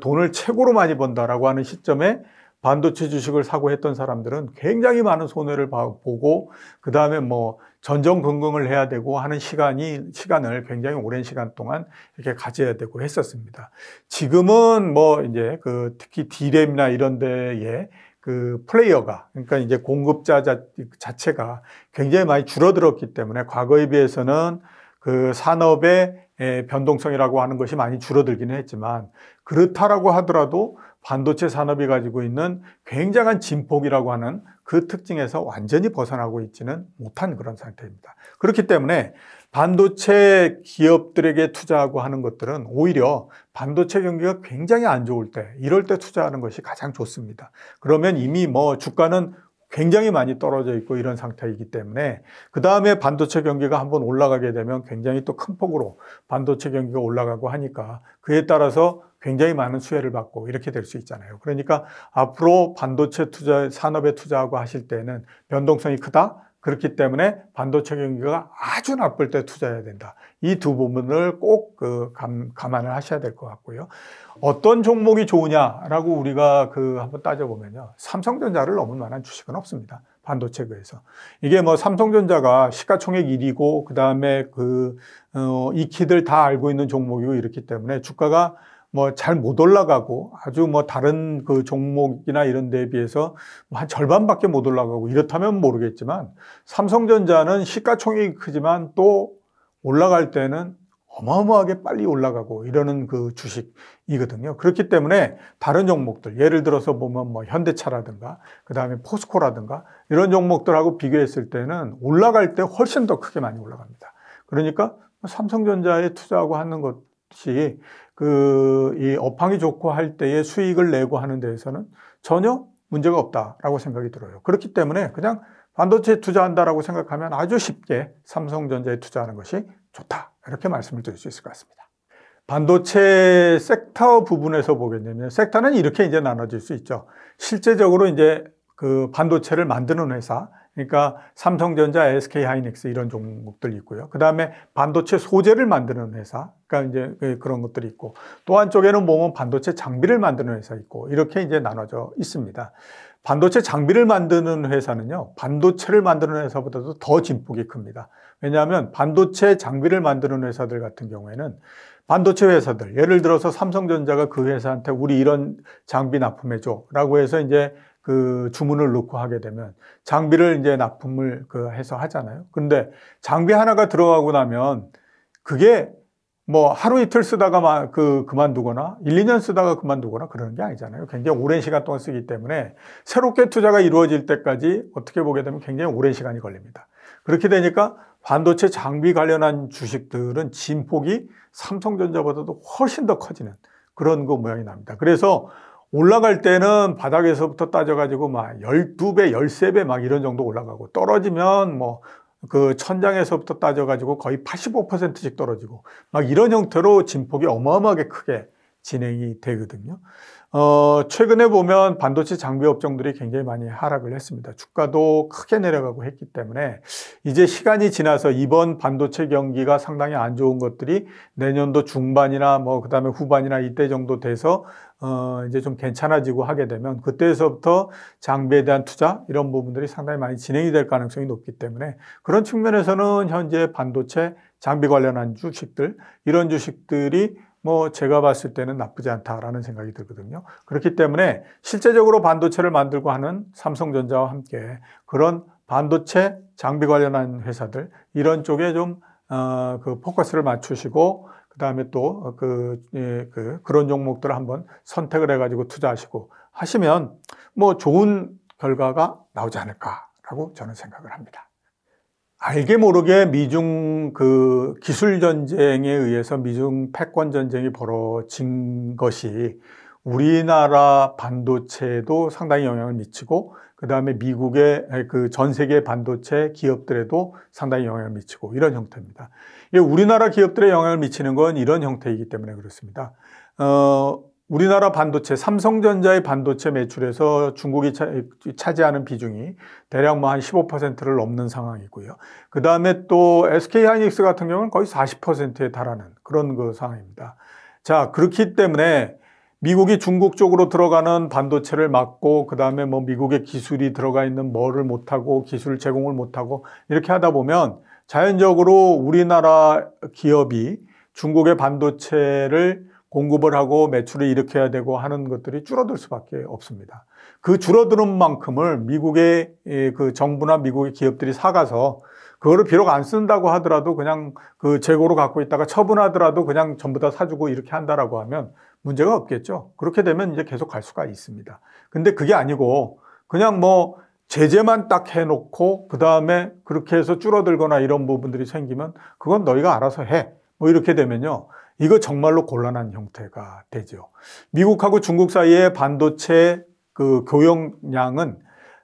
돈을 최고로 많이 번다라고 하는 시점에 반도체 주식을 사고 했던 사람들은 굉장히 많은 손해를 보고 그 다음에 뭐 전전긍긍을 해야 되고 하는 시간이 시간을 굉장히 오랜 시간 동안 이렇게 가져야 되고 했었습니다. 지금은 뭐 이제 그 특히 디램이나 이런 데에 그 플레이어가 그러니까 이제 공급자 자, 자체가 굉장히 많이 줄어들었기 때문에 과거에 비해서는 그 산업의 변동성이라고 하는 것이 많이 줄어들기는 했지만 그렇다라고 하더라도 반도체 산업이 가지고 있는 굉장한 진폭이라고 하는 그 특징에서 완전히 벗어나고 있지는 못한 그런 상태입니다. 그렇기 때문에 반도체 기업들에게 투자하고 하는 것들은 오히려 반도체 경기가 굉장히 안 좋을 때 이럴 때 투자하는 것이 가장 좋습니다. 그러면 이미 뭐 주가는 굉장히 많이 떨어져 있고 이런 상태이기 때문에 그 다음에 반도체 경기가 한번 올라가게 되면 굉장히 또 큰 폭으로 반도체 경기가 올라가고 하니까 그에 따라서 굉장히 많은 수혜를 받고 이렇게 될 수 있잖아요. 그러니까 앞으로 반도체 투자, 산업에 투자하고 하실 때는 변동성이 크다? 그렇기 때문에 반도체 경기가 아주 나쁠 때 투자해야 된다. 이 두 부분을 꼭그 감안을 하셔야 될 것 같고요. 어떤 종목이 좋으냐라고 우리가 그 한번 따져보면요. 삼성전자를 넘을 만한 주식은 없습니다. 반도체 그에서. 이게 뭐 삼성전자가 시가총액 1위고, 그 다음에 그, 어, 익히들 다 알고 있는 종목이고 이렇기 때문에 주가가 뭐잘못 올라가고 아주 뭐 다른 그 종목이나 이런 데에 비해서 뭐 한 절반밖에 못 올라가고 이렇다면 모르겠지만 삼성전자는 시가총액이 크지만 또 올라갈 때는 어마어마하게 빨리 올라가고 이러는 그 주식이거든요. 그렇기 때문에 다른 종목들, 예를 들어서 보면 뭐 현대차라든가, 그 다음에 포스코라든가, 이런 종목들하고 비교했을 때는 올라갈 때 훨씬 더 크게 많이 올라갑니다. 그러니까 삼성전자에 투자하고 하는 것이 그이 업황이 좋고 할 때에 수익을 내고 하는 데에서는 전혀 문제가 없다라고 생각이 들어요. 그렇기 때문에 그냥 반도체에 투자한다라고 생각하면 아주 쉽게 삼성전자에 투자하는 것이 좋다. 이렇게 말씀을 드릴 수 있을 것 같습니다. 반도체 섹터 부분에서 보겠냐면 섹터는 이렇게 이제 나눠질 수 있죠. 실제적으로 이제 그 반도체를 만드는 회사, 그러니까 삼성전자, SK하이닉스 이런 종목들이 있고요. 그 다음에 반도체 소재를 만드는 회사, 그러니까 이제 그 그런 것들이 있고 또 한쪽에는 보면 반도체 장비를 만드는 회사 있고 이렇게 이제 나눠져 있습니다. 반도체 장비를 만드는 회사는요, 반도체를 만드는 회사보다도 더 진폭이 큽니다. 왜냐하면 반도체 장비를 만드는 회사들 같은 경우에는 반도체 회사들, 예를 들어서 삼성전자가 그 회사한테 우리 이런 장비 납품해줘 라고 해서 이제 그 주문을 놓고 하게 되면 장비를 이제 납품을 그 해서 하잖아요. 근데 장비 하나가 들어가고 나면 그게 뭐 하루 이틀 쓰다가 그 그만두거나 1, 2년 쓰다가 그만두거나 그러는 게 아니잖아요. 굉장히 오랜 시간 동안 쓰기 때문에 새롭게 투자가 이루어질 때까지 어떻게 보게 되면 굉장히 오랜 시간이 걸립니다. 그렇게 되니까 반도체 장비 관련한 주식들은 진폭이 삼성전자보다도 훨씬 더 커지는 그런 그 모양이 납니다. 그래서 올라갈 때는 바닥에서부터 따져가지고 막 12배, 13배 막 이런 정도 올라가고 떨어지면 뭐 그 천장에서부터 따져가지고 거의 85%씩 떨어지고 막 이런 형태로 진폭이 어마어마하게 크게 진행이 되거든요. 어, 최근에 보면 반도체 장비 업종들이 굉장히 많이 하락을 했습니다. 주가도 크게 내려가고 했기 때문에 이제 시간이 지나서 이번 반도체 경기가 상당히 안 좋은 것들이 내년도 중반이나 뭐 그다음에 후반이나 이때 정도 돼서 어, 이제 좀 괜찮아지고 하게 되면 그때에서부터 장비에 대한 투자 이런 부분들이 상당히 많이 진행이 될 가능성이 높기 때문에 그런 측면에서는 현재 반도체 장비 관련한 주식들 이런 주식들이 뭐 제가 봤을 때는 나쁘지 않다라는 생각이 들거든요. 그렇기 때문에 실제적으로 반도체를 만들고 하는 삼성전자와 함께 그런 반도체 장비 관련한 회사들 이런 쪽에 좀그 어, 그 포커스를 맞추시고 그다음에 또 그, 예, 그 그런 종목들을 한번 선택을 해가지고 투자하시고 하시면 뭐 좋은 결과가 나오지 않을까라고 저는 생각을 합니다. 알게 모르게 미중 그 기술 전쟁에 의해서 미중 패권 전쟁이 벌어진 것이 우리나라 반도체에도 상당히 영향을 미치고 그 다음에 미국의 그 전 세계 반도체 기업들에도 상당히 영향을 미치고 이런 형태입니다. 우리나라 기업들의 영향을 미치는 건 이런 형태이기 때문에 그렇습니다. 어, 우리나라 반도체 삼성전자의 반도체 매출에서 중국이 차, 지하는 비중이 대략 뭐 한 15%를 넘는 상황이고요. 그 다음에 또 SK 하이닉스 같은 경우는 거의 40%에 달하는 그런 그 상황입니다. 자 그렇기 때문에 미국이 중국 쪽으로 들어가는 반도체를 막고 그 다음에 뭐 미국의 기술이 들어가 있는 뭐를 못하고 기술 제공을 못하고 이렇게 하다 보면 자연적으로 우리나라 기업이 중국의 반도체를 공급을 하고 매출을 일으켜야 되고 하는 것들이 줄어들 수밖에 없습니다. 그 줄어드는 만큼을 미국의 예, 그 정부나 미국의 기업들이 사가서 그거를 비록 안 쓴다고 하더라도 그냥 그 재고로 갖고 있다가 처분하더라도 그냥 전부 다 사주고 이렇게 한다라고 하면 문제가 없겠죠. 그렇게 되면 이제 계속 갈 수가 있습니다. 근데 그게 아니고 그냥 뭐 제재만 딱 해놓고 그 다음에 그렇게 해서 줄어들거나 이런 부분들이 생기면 그건 너희가 알아서 해. 뭐 이렇게 되면요. 이거 정말로 곤란한 형태가 되죠. 미국하고 중국 사이의 반도체 그 교역량은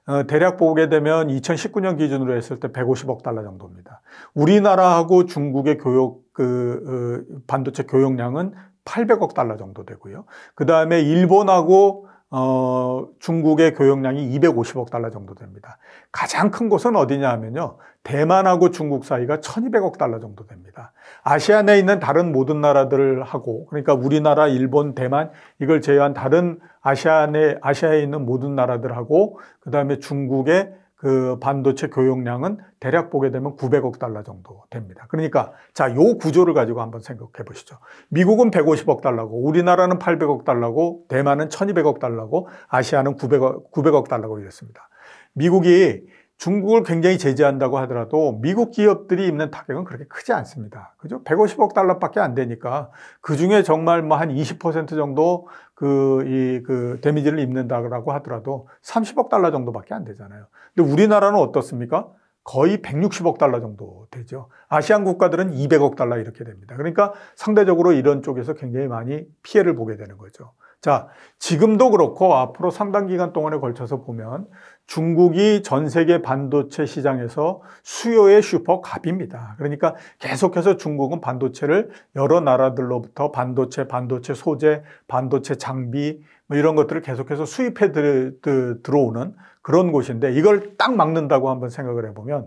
어, 대략 보게 되면 2019년 기준으로 했을 때 150억 달러 정도입니다. 우리나라하고 중국의 교역 그 어, 반도체 교역량은 800억 달러 정도 되고요. 그 다음에 일본하고 어, 중국의 교역량이 250억 달러 정도 됩니다. 가장 큰 곳은 어디냐 하면요. 대만하고 중국 사이가 1200억 달러 정도 됩니다. 아시안에 있는 다른 모든 나라들하고 그러니까 우리나라, 일본, 대만 이걸 제외한 다른 아시안에 아시아에 있는 모든 나라들하고 그다음에 중국의 그 반도체 교역량은 대략 보게 되면 900억 달러 정도 됩니다. 그러니까 자, 요 구조를 가지고 한번 생각해 보시죠. 미국은 150억 달러고 우리나라는 800억 달러고 대만은 1200억 달러고 아시아는 900억 900억 달러고 이랬습니다. 미국이 중국을 굉장히 제재한다고 하더라도 미국 기업들이 입는 타격은 그렇게 크지 않습니다. 그죠? 150억 달러밖에 안 되니까 그 중에 정말 뭐 한 20% 정도 그, 이, 그, 데미지를 입는다고 하더라도 30억 달러 정도밖에 안 되잖아요. 근데 우리나라는 어떻습니까? 거의 160억 달러 정도 되죠. 아시안 국가들은 200억 달러 이렇게 됩니다. 그러니까 상대적으로 이런 쪽에서 굉장히 많이 피해를 보게 되는 거죠. 자, 지금도 그렇고 앞으로 상당 기간 동안에 걸쳐서 보면 중국이 전 세계 반도체 시장에서 수요의 슈퍼갑입니다. 그러니까 계속해서 중국은 반도체를 여러 나라들로부터 반도체, 반도체 소재, 반도체 장비 뭐 이런 것들을 계속해서 수입해 들어오는 그런 곳인데 이걸 딱 막는다고 한번 생각을 해보면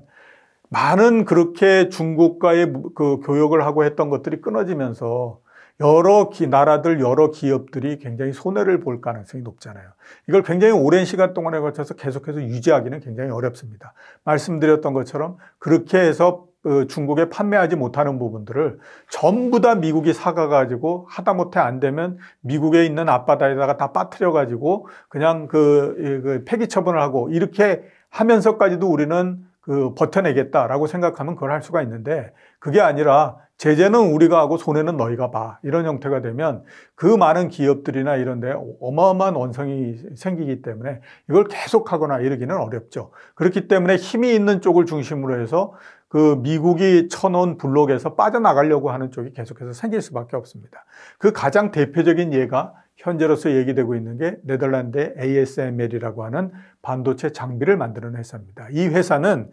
많은 그렇게 중국과의 그 교역을 하고 했던 것들이 끊어지면서 여러 기, 나라들, 여러 기업들이 굉장히 손해를 볼 가능성이 높잖아요. 이걸 굉장히 오랜 시간 동안에 걸쳐서 계속해서 유지하기는 굉장히 어렵습니다. 말씀드렸던 것처럼 그렇게 해서 어, 중국에 판매하지 못하는 부분들을 전부 다 미국이 사가가지고 하다못해 안 되면 미국에 있는 앞바다에다가 다 빠뜨려가지고 그냥 그, 그 폐기 처분을 하고 이렇게 하면서까지도 우리는 그 버텨내겠다라고 생각하면 그걸 할 수가 있는데 그게 아니라 제재는 우리가 하고 손해는 너희가 봐. 이런 형태가 되면 그 많은 기업들이나 이런 데 어마어마한 원성이 생기기 때문에 이걸 계속하거나 이러기는 어렵죠. 그렇기 때문에 힘이 있는 쪽을 중심으로 해서 그 미국이 쳐놓은 블록에서 빠져나가려고 하는 쪽이 계속해서 생길 수밖에 없습니다. 그 가장 대표적인 예가 현재로서 얘기되고 있는 게 네덜란드의 ASML이라고 하는 반도체 장비를 만드는 회사입니다. 이 회사는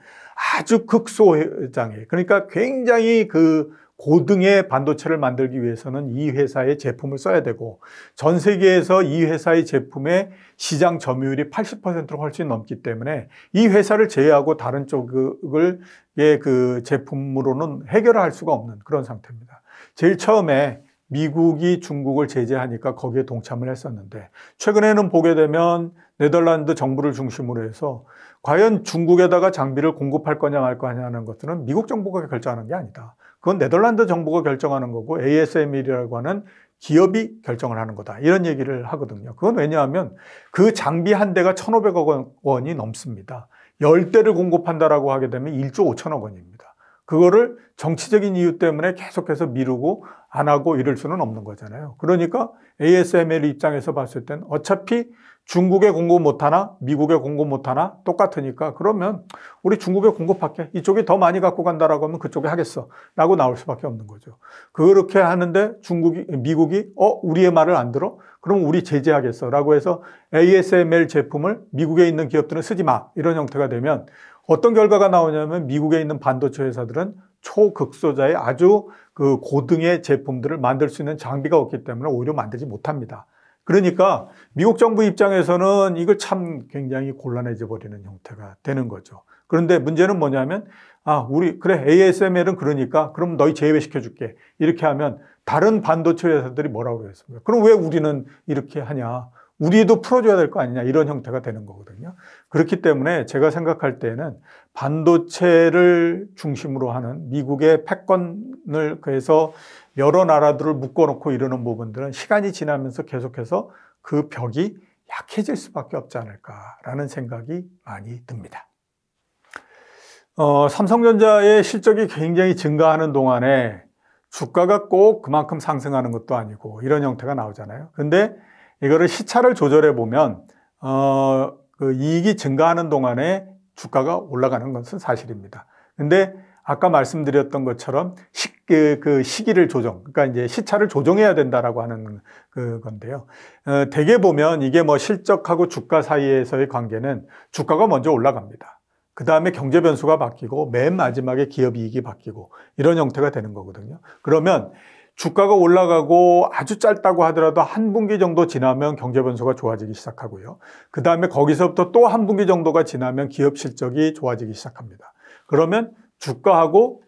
아주 극소장애, 그러니까 굉장히 그 고등의 반도체를 만들기 위해서는 이 회사의 제품을 써야 되고 전 세계에서 이 회사의 제품의 시장 점유율이 8 0로 훨씬 넘기 때문에 이 회사를 제외하고 다른 쪽을 예, 그 제품으로는 해결할 수가 없는 그런 상태입니다. 제일 처음에 미국이 중국을 제재하니까 거기에 동참을 했었는데 최근에는 보게 되면 네덜란드 정부를 중심으로 해서 과연 중국에다가 장비를 공급할 거냐 말 거냐 하는 것들은 미국 정부가 결정하는 게 아니다. 그건 네덜란드 정부가 결정하는 거고 ASML이라고 하는 기업이 결정을 하는 거다. 이런 얘기를 하거든요. 그건 왜냐하면 그 장비 한 대가 1,500억 원이 넘습니다. 10대를 공급한다라고 하게 되면 1조 5천억 원입니다. 그거를 정치적인 이유 때문에 계속해서 미루고 안 하고 이럴 수는 없는 거잖아요. 그러니까 ASML 입장에서 봤을 땐 어차피 중국에 공급 못하나 미국에 공급 못하나 똑같으니까 그러면 우리 중국에 공급할게 이쪽이 더 많이 갖고 간다라고 하면 그쪽에 하겠어 라고 나올 수밖에 없는 거죠 그렇게 하는데 중국이 미국이 어 우리의 말을 안 들어 그럼 우리 제재하겠어 라고 해서 ASML 제품을 미국에 있는 기업들은 쓰지 마 이런 형태가 되면 어떤 결과가 나오냐면 미국에 있는 반도체 회사들은 초극소자의 아주 그 고등의 제품들을 만들 수 있는 장비가 없기 때문에 오히려 만들지 못합니다 그러니까 미국 정부 입장에서는 이걸 참 굉장히 곤란해져 버리는 형태가 되는 거죠. 그런데 문제는 뭐냐면 아 우리 그래 ASML은 그러니까 그럼 너희 제외시켜 줄게 이렇게 하면 다른 반도체 회사들이 뭐라고 했습니까? 그럼 왜 우리는 이렇게 하냐? 우리도 풀어줘야 될 거 아니냐 이런 형태가 되는 거거든요. 그렇기 때문에 제가 생각할 때는 반도체를 중심으로 하는 미국의 패권을 그래서 여러 나라들을 묶어놓고 이러는 부분들은 시간이 지나면서 계속해서 그 벽이 약해질 수밖에 없지 않을까라는 생각이 많이 듭니다. 어, 삼성전자의 실적이 굉장히 증가하는 동안에 주가가 꼭 그만큼 상승하는 것도 아니고 이런 형태가 나오잖아요. 근데 이거를 시차를 조절해 보면 어, 그 이익이 증가하는 동안에 주가가 올라가는 것은 사실입니다. 근데 아까 말씀드렸던 것처럼 시, 그, 그 시기를 조정, 그러니까 이제 시차를 조정해야 된다라고 하는 그 건데요. 어, 대개 보면 이게 뭐 실적하고 주가 사이에서의 관계는 주가가 먼저 올라갑니다. 그 다음에 경제 변수가 바뀌고 맨 마지막에 기업 이익이 바뀌고 이런 형태가 되는 거거든요. 그러면 주가가 올라가고 아주 짧다고 하더라도 한 분기 정도 지나면 경제 변수가 좋아지기 시작하고요. 그 다음에 거기서부터 또 한 분기 정도가 지나면 기업 실적이 좋아지기 시작합니다. 그러면 주가하고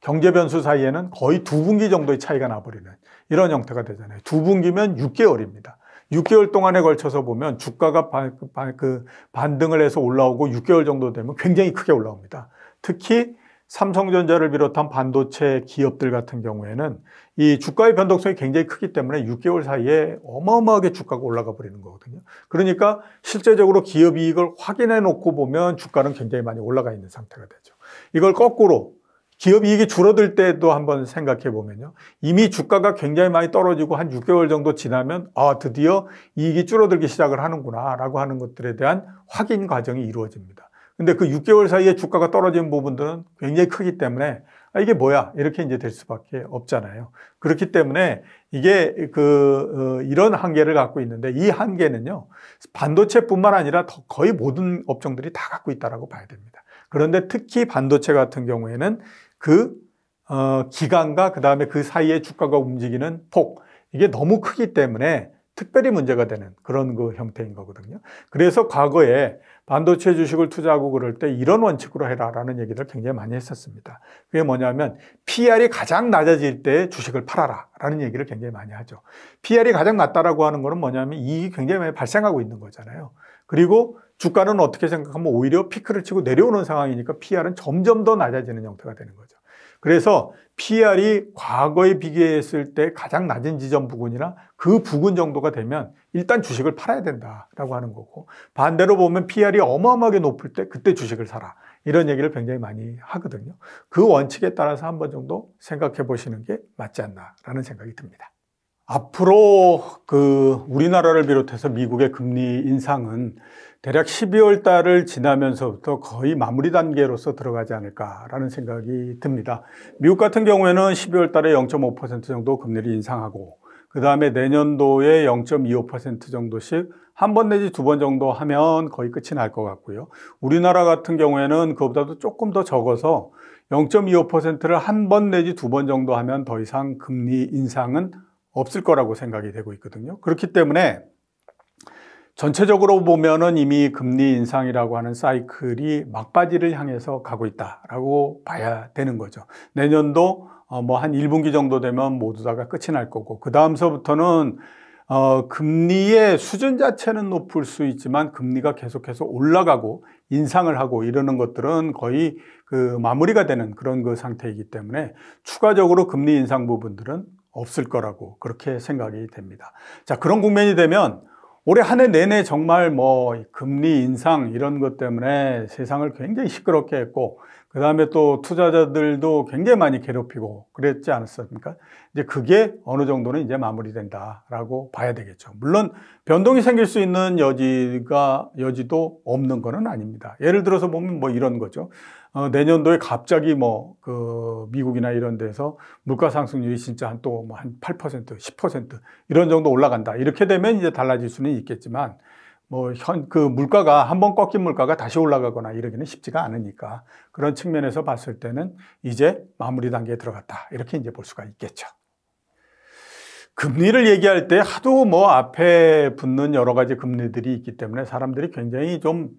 경제 변수 사이에는 거의 두 분기 정도의 차이가 나버리는 이런 형태가 되잖아요. 두 분기면 6개월입니다. 6개월 동안에 걸쳐서 보면 주가가 반, 반, 그 반등을 해서 올라오고 6개월 정도 되면 굉장히 크게 올라옵니다. 특히 삼성전자를 비롯한 반도체 기업들 같은 경우에는 이 주가의 변동성이 굉장히 크기 때문에 6개월 사이에 어마어마하게 주가가 올라가 버리는 거거든요. 그러니까 실제적으로 기업 이익을 확인해 놓고 보면 주가는 굉장히 많이 올라가 있는 상태가 되죠. 이걸 거꾸로 기업 이익이 줄어들 때도 한번 생각해 보면요. 이미 주가가 굉장히 많이 떨어지고 한 6개월 정도 지나면 아, 드디어 이익이 줄어들기 시작을 하는구나 라고 하는 것들에 대한 확인 과정이 이루어집니다. 근데 그 6개월 사이에 주가가 떨어진 부분들은 굉장히 크기 때문에 아, 이게 뭐야 이렇게 이제 될 수밖에 없잖아요. 그렇기 때문에 이게 그 어, 이런 한계를 갖고 있는데 이 한계는요 반도체뿐만 아니라 거의 모든 업종들이 다 갖고 있다라고 봐야 됩니다. 그런데 특히 반도체 같은 경우에는 그 어, 기간과 그 다음에 그 사이에 주가가 움직이는 폭 이게 너무 크기 때문에 특별히 문제가 되는 그런 그 형태인 거거든요. 그래서 과거에 반도체 주식을 투자하고 그럴 때 이런 원칙으로 해라라는 얘기를 굉장히 많이 했었습니다. 그게 뭐냐면 PR이 가장 낮아질 때 주식을 팔아라라는 얘기를 굉장히 많이 하죠. PR이 가장 낮다라고 하는 거는 뭐냐면 이익이 굉장히 많이 발생하고 있는 거잖아요. 그리고 주가는 어떻게 생각하면 오히려 피크를 치고 내려오는 상황이니까 PR은 점점 더 낮아지는 형태가 되는 거죠. 그래서 PR이 과거에 비교했을 때 가장 낮은 지점 부근이나 그 부근 정도가 되면 일단 주식을 팔아야 된다라고 하는 거고 반대로 보면 PR이 어마어마하게 높을 때 그때 주식을 사라 이런 얘기를 굉장히 많이 하거든요. 그 원칙에 따라서 한 번 정도 생각해 보시는 게 맞지 않나라는 생각이 듭니다. 앞으로 그 우리나라를 비롯해서 미국의 금리 인상은 대략 12월 달을 지나면서부터 거의 마무리 단계로서 들어가지 않을까라는 생각이 듭니다. 미국 같은 경우에는 12월 달에 0.5% 정도 금리를 인상하고 그 다음에 내년도에 0.25% 정도씩 한 번 내지 두 번 정도 하면 거의 끝이 날 것 같고요. 우리나라 같은 경우에는 그보다도 것 조금 더 적어서 0.25%를 한 번 내지 두 번 정도 하면 더 이상 금리 인상은 없을 거라고 생각이 되고 있거든요. 그렇기 때문에 전체적으로 보면은 이미 금리 인상이라고 하는 사이클이 막바지를 향해서 가고 있다라고 봐야 되는 거죠. 내년도 어, 뭐한 1분기 정도 되면 모두 다가 끝이 날 거고 그 다음서부터는 어, 금리의 수준 자체는 높을 수 있지만 금리가 계속해서 올라가고 인상을 하고 이러는 것들은 거의 그 마무리가 되는 그런 그 상태이기 때문에 추가적으로 금리 인상 부분들은 없을 거라고 그렇게 생각이 됩니다. 자, 그런 국면이 되면 올해 한 해 내내 정말 뭐 금리 인상 이런 것 때문에 세상을 굉장히 시끄럽게 했고 그 다음에 또 투자자들도 굉장히 많이 괴롭히고 그랬지 않았습니까? 이제 그게 어느 정도는 이제 마무리된다라고 봐야 되겠죠. 물론 변동이 생길 수 있는 여지가 여지도 없는 것은 아닙니다. 예를 들어서 보면 뭐 이런 거죠. 어, 내년도에 갑자기 뭐그 미국이나 이런 데서 물가 상승률이 진짜 한 또뭐한8% 10% 이런 정도 올라간다 이렇게 되면 이제 달라질 수는 있겠지만 뭐 현 그 물가가 한번 꺾인 물가가 다시 올라가거나 이러기는 쉽지가 않으니까 그런 측면에서 봤을 때는 이제 마무리 단계에 들어갔다 이렇게 이제 볼 수가 있겠죠. 금리를 얘기할 때 하도 뭐 앞에 붙는 여러 가지 금리들이 있기 때문에 사람들이 굉장히 좀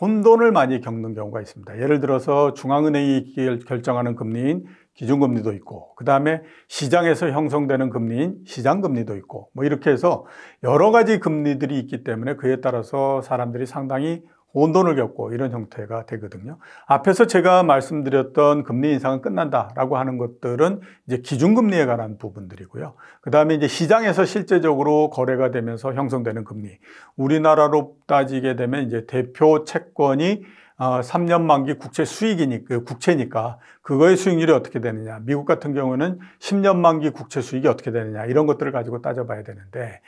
혼돈을 많이 겪는 경우가 있습니다. 예를 들어서 중앙은행이 결정하는 금리인 기준금리도 있고, 그 다음에 시장에서 형성되는 금리인 시장금리도 있고, 뭐 이렇게 해서 여러 가지 금리들이 있기 때문에 그에 따라서 사람들이 상당히 온돈을 겪고 이런 형태가 되거든요. 앞에서 제가 말씀드렸던 금리 인상은 끝난다라고 하는 것들은 이제 기준금리에 관한 부분들이고요. 그 다음에 이제 시장에서 실제적으로 거래가 되면서 형성되는 금리. 우리나라로 따지게 되면 이제 대표 채권이 3년 어, 만기 국채 수익이니까, 그 국채니까 그거의 수익률이 어떻게 되느냐. 미국 같은 경우는 10년 만기 국채 수익이 어떻게 되느냐. 이런 것들을 가지고 따져봐야 되는데,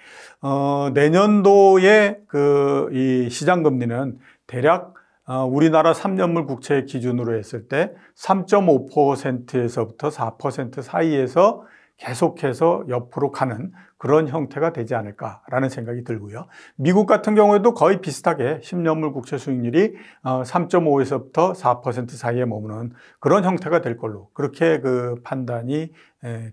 어, 내년도에 그이 시장금리는 대략 어, 우리나라 3년물 국채 기준으로 했을 때 3.5%에서부터 4% 사이에서 계속해서 옆으로 가는 그런 형태가 되지 않을까라는 생각이 들고요. 미국 같은 경우에도 거의 비슷하게 10년물 국채 수익률이 3.5에서부터 어, 4% 사이에 머무는 그런 형태가 될 걸로 그렇게 그 판단이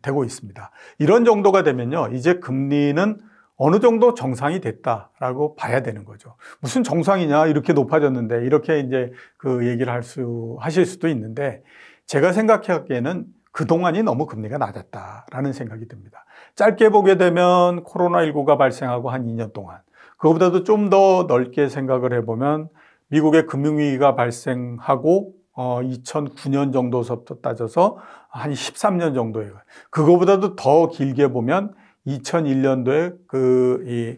되고 있습니다. 이런 정도가 되면요. 이제 금리는 어느 정도 정상이 됐다라고 봐야 되는 거죠. 무슨 정상이냐 이렇게 높아졌는데 이렇게 이제 그 얘기를 할 수 하실 수도 있는데 제가 생각하기에는 그동안이 너무 금리가 낮았다라는 생각이 듭니다. 짧게 보게 되면 코로나19가 발생하고 한 2년 동안 그것보다도좀 더 넓게 생각을 해보면 미국의 금융위기가 발생하고 어, 2009년 정도서부터 따져서 한 13년 정도예요. 그거보다도 더 길게 보면 2001년도에 그, 이,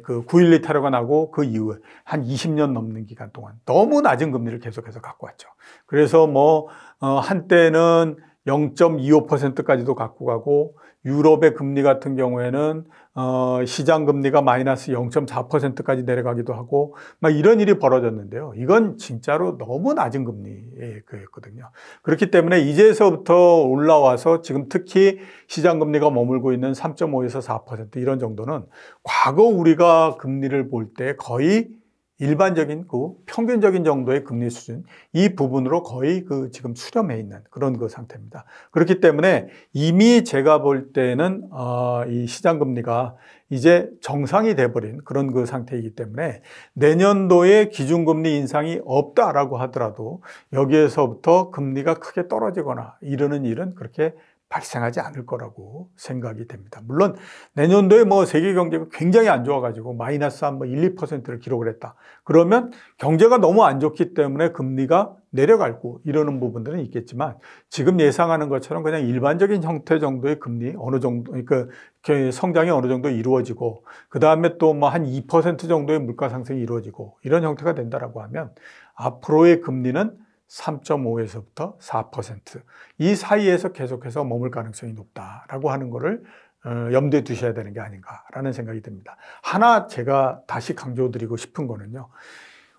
그9.12 테러가 나고 그 이후에 한 20년 넘는 기간 동안 너무 낮은 금리를 계속해서 갖고 왔죠. 그래서 뭐, 어, 한때는 0.25%까지도 갖고 가고 유럽의 금리 같은 경우에는 어, 시장 금리가 마이너스 0.4%까지 내려가기도 하고 막 이런 일이 벌어졌는데요. 이건 진짜로 너무 낮은 금리였거든요. 그 그렇기 때문에 이제서부터 올라와서 지금 특히 시장 금리가 머물고 있는 3.5에서 4% 이런 정도는 과거 우리가 금리를 볼 때 거의 일반적인 그 평균적인 정도의 금리 수준 이 부분으로 거의 그 지금 수렴해 있는 그런 그 상태입니다. 그렇기 때문에 이미 제가 볼 때는 어, 이 시장 금리가 이제 정상이 돼버린 그런 그 상태이기 때문에 내년도에 기준금리 인상이 없다라고 하더라도 여기에서부터 금리가 크게 떨어지거나 이러는 일은 그렇게 발생하지 않을 거라고 생각이 됩니다. 물론 내년도에 뭐 세계 경제가 굉장히 안 좋아가지고 마이너스 한 뭐 1, 2%를 기록을 했다. 그러면 경제가 너무 안 좋기 때문에 금리가 내려갈고 이러는 부분들은 있겠지만 지금 예상하는 것처럼 그냥 일반적인 형태 정도의 금리 어느 정도 그러니까 그 성장이 어느 정도 이루어지고 그 다음에 또 뭐 한 2% 정도의 물가 상승이 이루어지고 이런 형태가 된다라고 하면 앞으로의 금리는 3.5에서부터 4%이 사이에서 계속해서 머물 가능성이 높다라고 하는 것을 어, 염두에 두셔야 되는 게 아닌가라는 생각이 듭니다. 하나 제가 다시 강조드리고 싶은 거는요.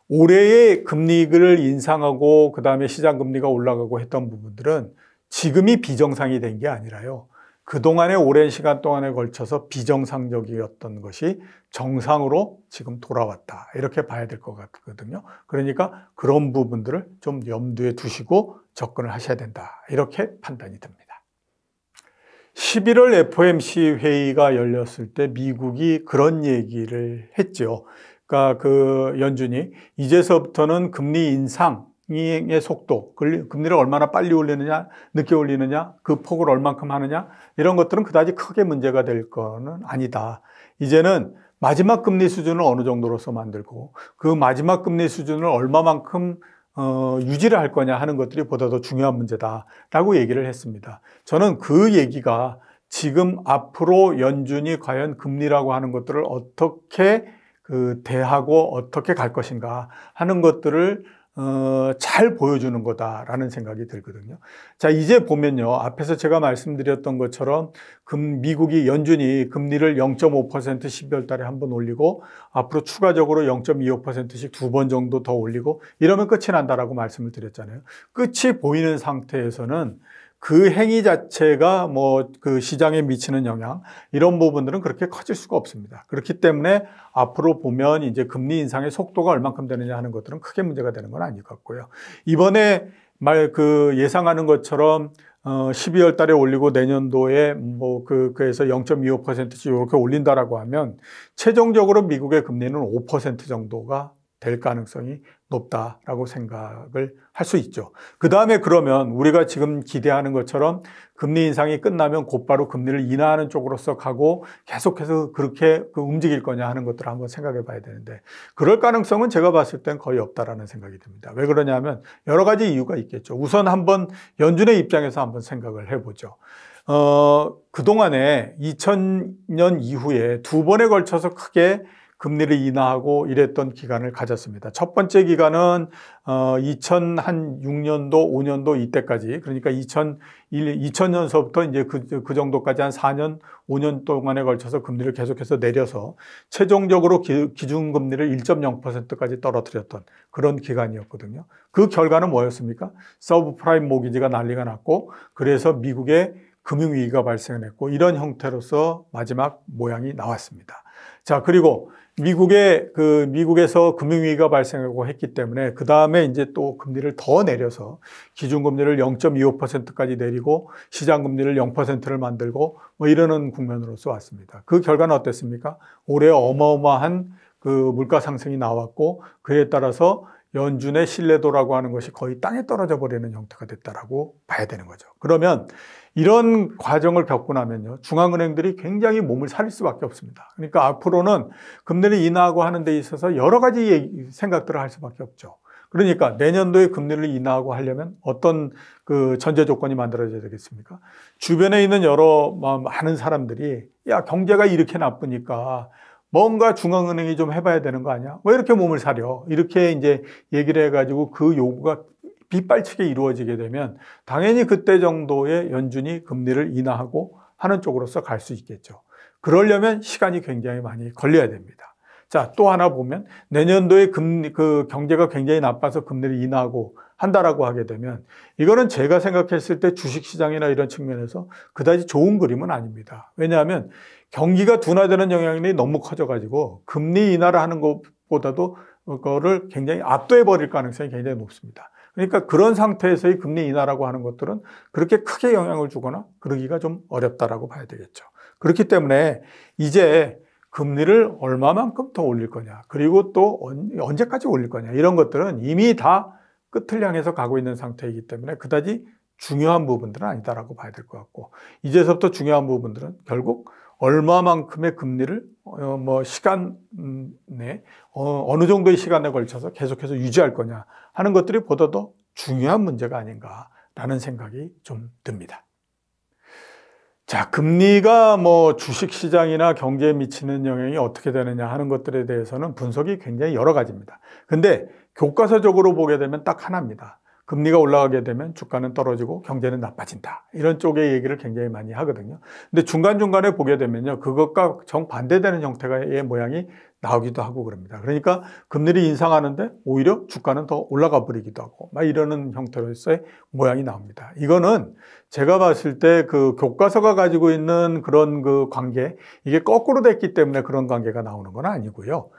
올해의 금리를 인상하고 그다음에 시장 금리가 올라가고 했던 부분들은 지금이 비정상이 된 게 아니라요. 그동안의 오랜 시간 동안에 걸쳐서 비정상적이었던 것이 정상으로 지금 돌아왔다. 이렇게 봐야 될 것 같거든요. 그러니까 그런 부분들을 좀 염두에 두시고 접근을 하셔야 된다. 이렇게 판단이 됩니다. 11월 FOMC 회의가 열렸을 때 미국이 그런 얘기를 했죠. 그러니까 그 연준이 이제서부터는 금리 인상, 행의 속도, 금리를 얼마나 빨리 올리느냐, 늦게 올리느냐, 그 폭을 얼만큼 하느냐, 이런 것들은 그다지 크게 문제가 될 거는 아니다. 이제는 마지막 금리 수준을 어느 정도로서 만들고, 그 마지막 금리 수준을 얼마만큼 어, 유지를 할 거냐 하는 것들이 보다 더 중요한 문제다라고 얘기를 했습니다. 저는 그 얘기가 지금 앞으로 연준이 과연 금리라고 하는 것들을 어떻게 그 대하고 어떻게 갈 것인가 하는 것들을 어, 잘 보여주는 거다라는 생각이 들거든요. 자, 이제 보면요. 앞에서 제가 말씀드렸던 것처럼 금, 미국이 연준이 금리를 0.5% 12월 달에 한 번 올리고 앞으로 추가적으로 0.25%씩 두 번 정도 더 올리고 이러면 끝이 난다라고 말씀을 드렸잖아요. 끝이 보이는 상태에서는 그 행위 자체가 뭐 그 시장에 미치는 영향 이런 부분들은 그렇게 커질 수가 없습니다. 그렇기 때문에 앞으로 보면 이제 금리 인상의 속도가 얼만큼 되느냐 하는 것들은 크게 문제가 되는 건 아닐 것 같고요. 이번에 말 그 예상하는 것처럼 어 12월 달에 올리고 내년도에 뭐 그 그래서 0.25%씩 이렇게 올린다라고 하면 최종적으로 미국의 금리는 5% 정도가 될 가능성이 높다라고 생각을 할 수 있죠. 그 다음에 그러면 우리가 지금 기대하는 것처럼 금리 인상이 끝나면 곧바로 금리를 인하하는 쪽으로서 가고 계속해서 그렇게 그 움직일 거냐 하는 것들을 한번 생각해 봐야 되는데 그럴 가능성은 제가 봤을 땐 거의 없다라는 생각이 듭니다. 왜 그러냐면 여러 가지 이유가 있겠죠. 우선 한번 연준의 입장에서 한번 생각을 해보죠. 어, 그동안에 2000년 이후에 두 번에 걸쳐서 크게 금리를 인하하고 이랬던 기간을 가졌습니다. 첫 번째 기간은 어 2006년도 5년도 이때까지 그러니까 2001 2000년서부터 이제 그, 그 정도까지 한 4년 5년 동안에 걸쳐서 금리를 계속해서 내려서 최종적으로 기, 기준 금리를 1.0%까지 떨어뜨렸던 그런 기간이었거든요. 그 결과는 뭐였습니까? 서브프라임 모기지가 난리가 났고 그래서 미국의 금융위기가 발생했고 이런 형태로서 마지막 모양이 나왔습니다. 자, 그리고 미국의 그 미국에서 금융위기가 발생하고 했기 때문에 그 다음에 이제 또 금리를 더 내려서 기준금리를 0.25%까지 내리고 시장금리를 0%를 만들고 뭐 이러는 국면으로서 왔습니다. 그 결과는 어땠습니까? 올해 어마어마한 그 물가 상승이 나왔고 그에 따라서 연준의 신뢰도라고 하는 것이 거의 땅에 떨어져 버리는 형태가 됐다라고 봐야 되는 거죠. 그러면 이런 과정을 겪고 나면요. 중앙은행들이 굉장히 몸을 살릴 수밖에 없습니다. 그러니까 앞으로는 금리를 인하하고 하는 데 있어서 여러 가지 생각들을 할 수밖에 없죠. 그러니까 내년도에 금리를 인하하고 하려면 어떤 그 전제 조건이 만들어져야 되겠습니까? 주변에 있는 여러 뭐 많은 사람들이 야, 경제가 이렇게 나쁘니까 뭔가 중앙은행이 좀 해봐야 되는 거 아니야? 왜 이렇게 몸을 사려? 이렇게 이제 얘기를 해가지고 그 요구가 빗발치게 이루어지게 되면 당연히 그때 정도의 연준이 금리를 인하하고 하는 쪽으로서 갈 수 있겠죠. 그러려면 시간이 굉장히 많이 걸려야 됩니다. 자, 또 하나 보면 내년도에 금리, 그 경제가 굉장히 나빠서 금리를 인하하고 한다라고 하게 되면 이거는 제가 생각했을 때 주식시장이나 이런 측면에서 그다지 좋은 그림은 아닙니다. 왜냐하면 경기가 둔화되는 영향이 너무 커져가지고 금리 인하를 하는 것보다도 그거를 굉장히 압도해 버릴 가능성이 굉장히 높습니다. 그러니까 그런 상태에서의 금리 인하라고 하는 것들은 그렇게 크게 영향을 주거나 그러기가 좀 어렵다라고 봐야 되겠죠. 그렇기 때문에 이제 금리를 얼마만큼 더 올릴 거냐, 그리고 또 언제까지 올릴 거냐, 이런 것들은 이미 다 끝을 향해서 가고 있는 상태이기 때문에 그다지 중요한 부분들은 아니다라고 봐야 될 것 같고 이제서부터 중요한 부분들은 결국 얼마만큼의 금리를 어, 뭐 시간 음, 내 어, 어느 정도의 시간에 걸쳐서 계속해서 유지할 거냐 하는 것들이 보다 더 중요한 문제가 아닌가라는 생각이 좀 듭니다. 자, 금리가 뭐 주식 시장이나 경제에 미치는 영향이 어떻게 되느냐 하는 것들에 대해서는 분석이 굉장히 여러 가지입니다. 근데 교과서적으로 보게 되면 딱 하나입니다. 금리가 올라가게 되면 주가는 떨어지고 경제는 나빠진다. 이런 쪽의 얘기를 굉장히 많이 하거든요. 근데 중간중간에 보게 되면요. 그것과 정반대되는 형태의 모양이 나오기도 하고 그럽니다. 그러니까 금리를 인상하는데 오히려 주가는 더 올라가 버리기도 하고 막 이러는 형태로서의 모양이 나옵니다. 이거는 제가 봤을 때 그 교과서가 가지고 있는 그런 그 관계 이게 거꾸로 됐기 때문에 그런 관계가 나오는 건 아니고요.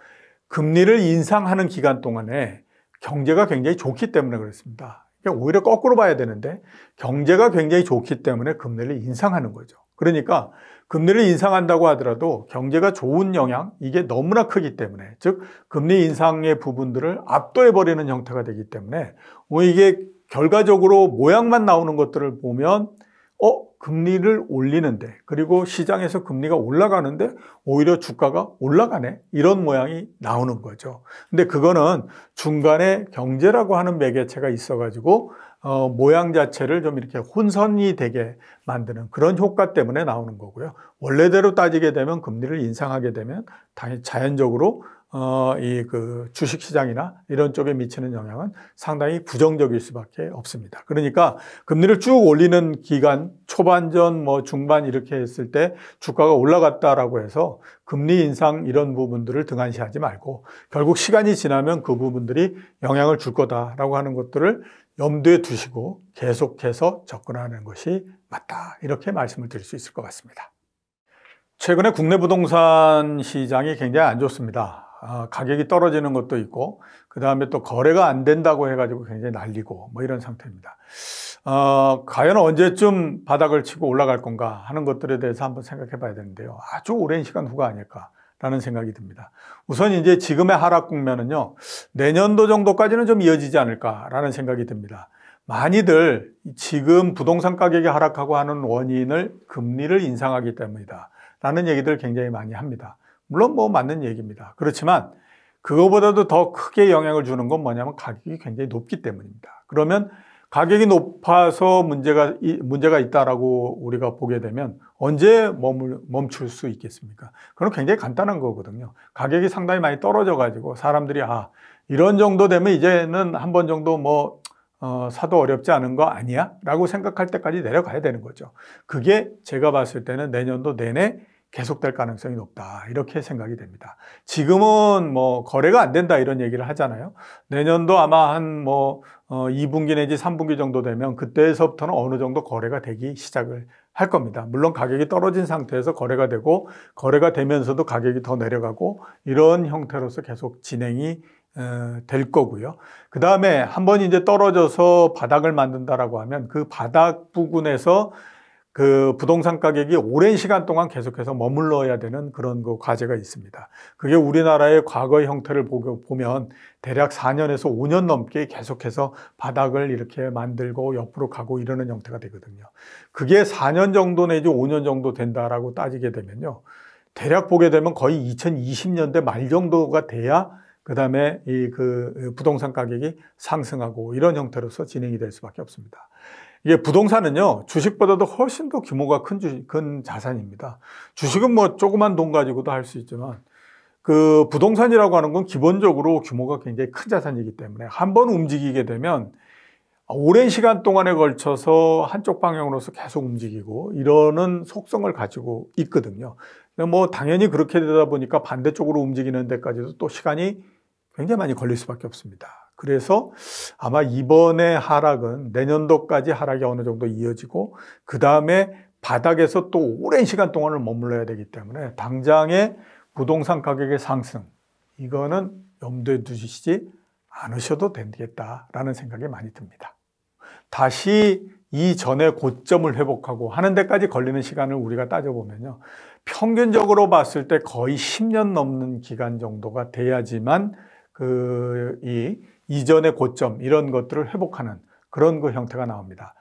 금리를 인상하는 기간 동안에 경제가 굉장히 좋기 때문에 그렇습니다. 오히려 거꾸로 봐야 되는데 경제가 굉장히 좋기 때문에 금리를 인상하는 거죠. 그러니까 금리를 인상한다고 하더라도 경제가 좋은 영향 이게 너무나 크기 때문에 즉 금리 인상의 부분들을 압도해 버리는 형태가 되기 때문에 뭐 이게 결과적으로 모양만 나오는 것들을 보면 어 금리를 올리는데 그리고 시장에서 금리가 올라가는데 오히려 주가가 올라가네 이런 모양이 나오는 거죠. 근데 그거는 중간에 경제라고 하는 매개체가 있어가지고 어, 모양 자체를 좀 이렇게 혼선이 되게 만드는 그런 효과 때문에 나오는 거고요. 원래대로 따지게 되면 금리를 인상하게 되면 당연히 자연적으로 어, 이그 주식시장이나 이런 쪽에 미치는 영향은 상당히 부정적일 수밖에 없습니다. 그러니까 금리를 쭉 올리는 기간 초반전 뭐 중반 이렇게 했을 때 주가가 올라갔다라고 해서 금리 인상 이런 부분들을 등한시하지 말고 결국 시간이 지나면 그 부분들이 영향을 줄 거다라고 하는 것들을 염두에 두시고 계속해서 접근하는 것이 맞다. 이렇게 말씀을 드릴 수 있을 것 같습니다. 최근에 국내 부동산 시장이 굉장히 안 좋습니다. 아, 가격이 떨어지는 것도 있고 그 다음에 또 거래가 안 된다고 해가지고 굉장히 날리고 뭐 이런 상태입니다. 어, 과연 언제쯤 바닥을 치고 올라갈 건가 하는 것들에 대해서 한번 생각해 봐야 되는데요. 아주 오랜 시간 후가 아닐까라는 생각이 듭니다. 우선 이제 지금의 하락 국면은요, 내년도 정도까지는 좀 이어지지 않을까라는 생각이 듭니다. 많이들 지금 부동산 가격이 하락하고 하는 원인을 금리를 인상하기 때문이다. 라는 얘기들 굉장히 많이 합니다. 물론 뭐 맞는 얘기입니다. 그렇지만 그거보다도 더 크게 영향을 주는 건 뭐냐면 가격이 굉장히 높기 때문입니다. 그러면 가격이 높아서 문제가, 문제가 있다라고 우리가 보게 되면 언제 머물, 멈출 수 있겠습니까? 그건 굉장히 간단한 거거든요. 가격이 상당히 많이 떨어져가지고 사람들이 아, 이런 정도 되면 이제는 한 번 정도 뭐, 어, 사도 어렵지 않은 거 아니야? 라고 생각할 때까지 내려가야 되는 거죠. 그게 제가 봤을 때는 내년도 내내 계속될 가능성이 높다. 이렇게 생각이 됩니다. 지금은 뭐 거래가 안 된다 이런 얘기를 하잖아요. 내년도 아마 한 뭐 2분기 어, 내지 3분기 정도 되면 그때서부터는 어느 정도 거래가 되기 시작을 할 겁니다. 물론 가격이 떨어진 상태에서 거래가 되고 거래가 되면서도 가격이 더 내려가고 이런 형태로서 계속 진행이 어, 될 거고요. 그 다음에 한번 이제 떨어져서 바닥을 만든다라고 하면 그 바닥 부근에서 그 부동산 가격이 오랜 시간 동안 계속해서 머물러야 되는 그런 그 과제가 있습니다. 그게 우리나라의 과거의 형태를 보면 대략 4년에서 5년 넘게 계속해서 바닥을 이렇게 만들고 옆으로 가고 이러는 형태가 되거든요. 그게 4년 정도 내지 5년 정도 된다라고 따지게 되면요. 대략 보게 되면 거의 2020년대 말 정도가 돼야 그다음에 이 그 부동산 가격이 상승하고 이런 형태로서 진행이 될 수밖에 없습니다. 이게 부동산은요, 주식보다도 훨씬 더 규모가 큰, 주식, 큰 자산입니다. 주식은 뭐 조그만 돈 가지고도 할 수 있지만, 그 부동산이라고 하는 건 기본적으로 규모가 굉장히 큰 자산이기 때문에 한 번 움직이게 되면 오랜 시간 동안에 걸쳐서 한쪽 방향으로서 계속 움직이고 이러는 속성을 가지고 있거든요. 뭐 당연히 그렇게 되다 보니까 반대쪽으로 움직이는 데까지도 또 시간이 굉장히 많이 걸릴 수밖에 없습니다. 그래서 아마 이번에 하락은 내년도까지 하락이 어느 정도 이어지고 그 다음에 바닥에서 또 오랜 시간 동안을 머물러야 되기 때문에 당장의 부동산 가격의 상승 이거는 염두에 두시지 않으셔도 되겠다라는 생각이 많이 듭니다. 다시 이전에 고점을 회복하고 하는 데까지 걸리는 시간을 우리가 따져보면요. 평균적으로 봤을 때 거의 10년 넘는 기간 정도가 돼야지만 그이 이전의 고점 이런 것들을 회복하는 그런 그 형태가 나옵니다.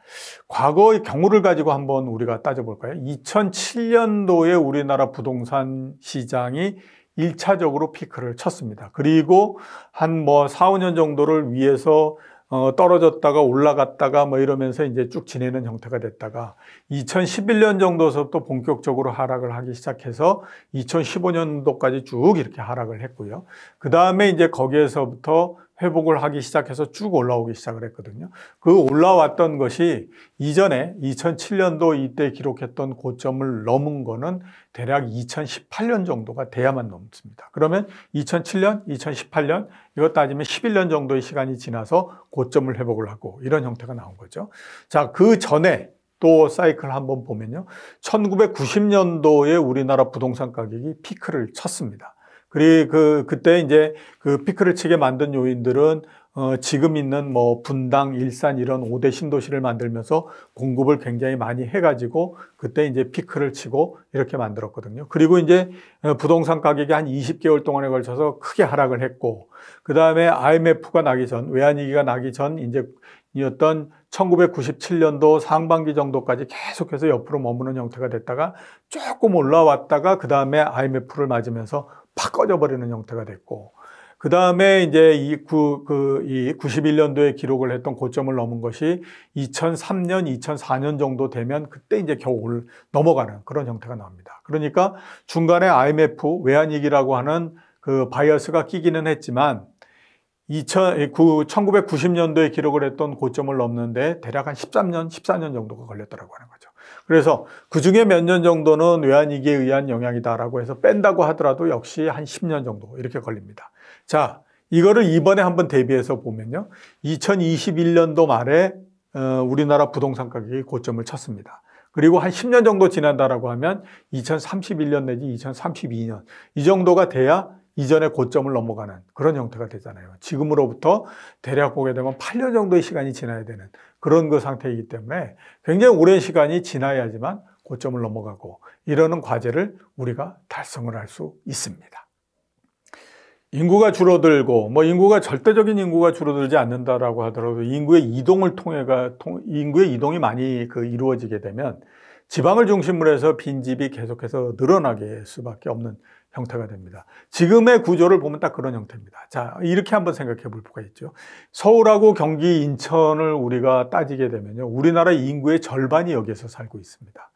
과거의 경우를 가지고 한번 우리가 따져볼까요? 2007년도에 우리나라 부동산 시장이 1차적으로 피크를 쳤습니다. 그리고 한 뭐 4, 5년 정도를 위해서 어, 떨어졌다가 올라갔다가 뭐 이러면서 이제 쭉 지내는 형태가 됐다가 2011년 정도서부터 본격적으로 하락을 하기 시작해서 2015년도까지 쭉 이렇게 하락을 했고요. 그 다음에 이제 거기에서부터 회복을 하기 시작해서 쭉 올라오기 시작을 했거든요. 그 올라왔던 것이 이전에 2007년도 이때 기록했던 고점을 넘은 거는 대략 2018년 정도가 돼야만 넘습니다. 그러면 2007년, 2018년 이것 따지면 11년 정도의 시간이 지나서 고점을 회복을 하고 이런 형태가 나온 거죠. 자, 그 전에 또 사이클 한번 보면요. 1990년도에 우리나라 부동산 가격이 피크를 쳤습니다. 그리고 그, 그때 이제 그 피크를 치게 만든 요인들은 어, 지금 있는 뭐 분당, 일산 이런 5대 신도시를 만들면서 공급을 굉장히 많이 해가지고 그때 이제 피크를 치고 이렇게 만들었거든요. 그리고 이제 어, 부동산 가격이 한 20개월 동안에 걸쳐서 크게 하락을 했고, 그 다음에 IMF가 나기 전, 외환위기가 나기 전 이제 이었던 1997년도 상반기 정도까지 계속해서 옆으로 머무는 형태가 됐다가 조금 올라왔다가 그 다음에 IMF를 맞으면서 팍 꺼져버리는 형태가 됐고 그 다음에 이제 이, 구, 그, 이 91년도에 기록을 했던 고점을 넘은 것이 2003년, 2004년 정도 되면 그때 이제 겨울 넘어가는 그런 형태가 나옵니다. 그러니까 중간에 IMF 외환위기라고 하는 그 바이어스가 끼기는 했지만 2000, 1990년도에 기록을 했던 고점을 넘는데 대략 한 13년, 14년 정도가 걸렸더라고 하는 거죠. 그래서 그 중에 몇 년 정도는 외환위기에 의한 영향이다라고 해서 뺀다고 하더라도 역시 한 10년 정도 이렇게 걸립니다. 자, 이거를 이번에 한번 대비해서 보면요. 2021년도 말에 어, 우리나라 부동산 가격이 고점을 쳤습니다. 그리고 한 10년 정도 지난다라고 하면 2031년 내지 2032년 이 정도가 돼야 이전의 고점을 넘어가는 그런 형태가 되잖아요. 지금으로부터 대략 보게 되면 8년 정도의 시간이 지나야 되는 그런 그 상태이기 때문에 굉장히 오랜 시간이 지나야지만 고점을 넘어가고 이러는 과제를 우리가 달성을 할 수 있습니다. 인구가 줄어들고 뭐 인구가 절대적인 인구가 줄어들지 않는다라고 하더라도 인구의 이동을 통해가 인구의 이동이 많이 그 이루어지게 되면 지방을 중심으로 해서 빈집이 계속해서 늘어나게 수밖에 없는 형태가 됩니다. 지금의 구조를 보면 딱 그런 형태입니다. 자, 이렇게 한번 생각해 볼 필요가 있죠. 서울하고 경기, 인천을 우리가 따지게 되면요. 우리나라 인구의 절반이 여기에서 살고 있습니다.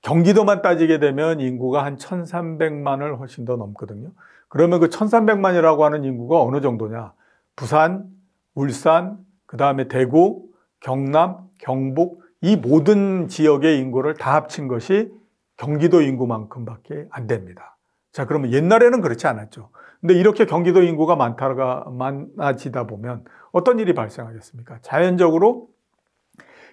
경기도만 따지게 되면 인구가 한 1,300만을 훨씬 더 넘거든요. 그러면 그 1,300만이라고 하는 인구가 어느 정도냐? 부산, 울산, 그 다음에 대구, 경남, 경북, 이 모든 지역의 인구를 다 합친 것이 경기도 인구만큼밖에 안 됩니다. 자, 그러면 옛날에는 그렇지 않았죠. 근데 이렇게 경기도 인구가 많다가 많아지다 보면 어떤 일이 발생하겠습니까? 자연적으로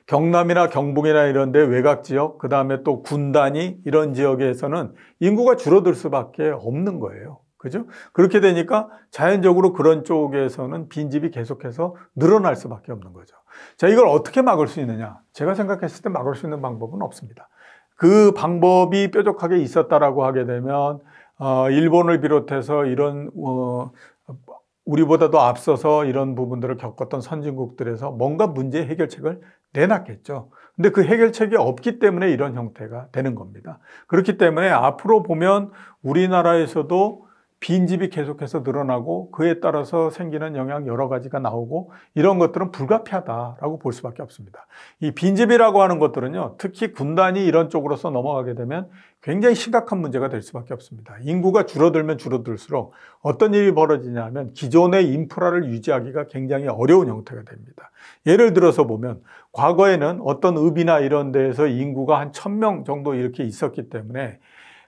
경남이나 경북이나 이런 데 외곽 지역, 그 다음에 또 군단이 이런 지역에서는 인구가 줄어들 수밖에 없는 거예요. 그죠? 그렇게 되니까 자연적으로 그런 쪽에서는 빈집이 계속해서 늘어날 수밖에 없는 거죠. 자, 이걸 어떻게 막을 수 있느냐? 제가 생각했을 때 막을 수 있는 방법은 없습니다. 그 방법이 뾰족하게 있었다라고 하게 되면 어, 일본을 비롯해서 이런 어, 우리보다도 앞서서 이런 부분들을 겪었던 선진국들에서 뭔가 문제 해결책을 내놨겠죠. 근데 그 해결책이 없기 때문에 이런 형태가 되는 겁니다. 그렇기 때문에 앞으로 보면 우리나라에서도 빈집이 계속해서 늘어나고 그에 따라서 생기는 영향 여러 가지가 나오고 이런 것들은 불가피하다라고 볼 수밖에 없습니다. 이 빈집이라고 하는 것들은요, 특히 군단이 이런 쪽으로서 넘어가게 되면 굉장히 심각한 문제가 될 수밖에 없습니다. 인구가 줄어들면 줄어들수록 어떤 일이 벌어지냐면 하 기존의 인프라를 유지하기가 굉장히 어려운 형태가 됩니다. 예를 들어서 보면 과거에는 어떤 읍이나 이런 데에서 인구가 한 천 명 정도 이렇게 있었기 때문에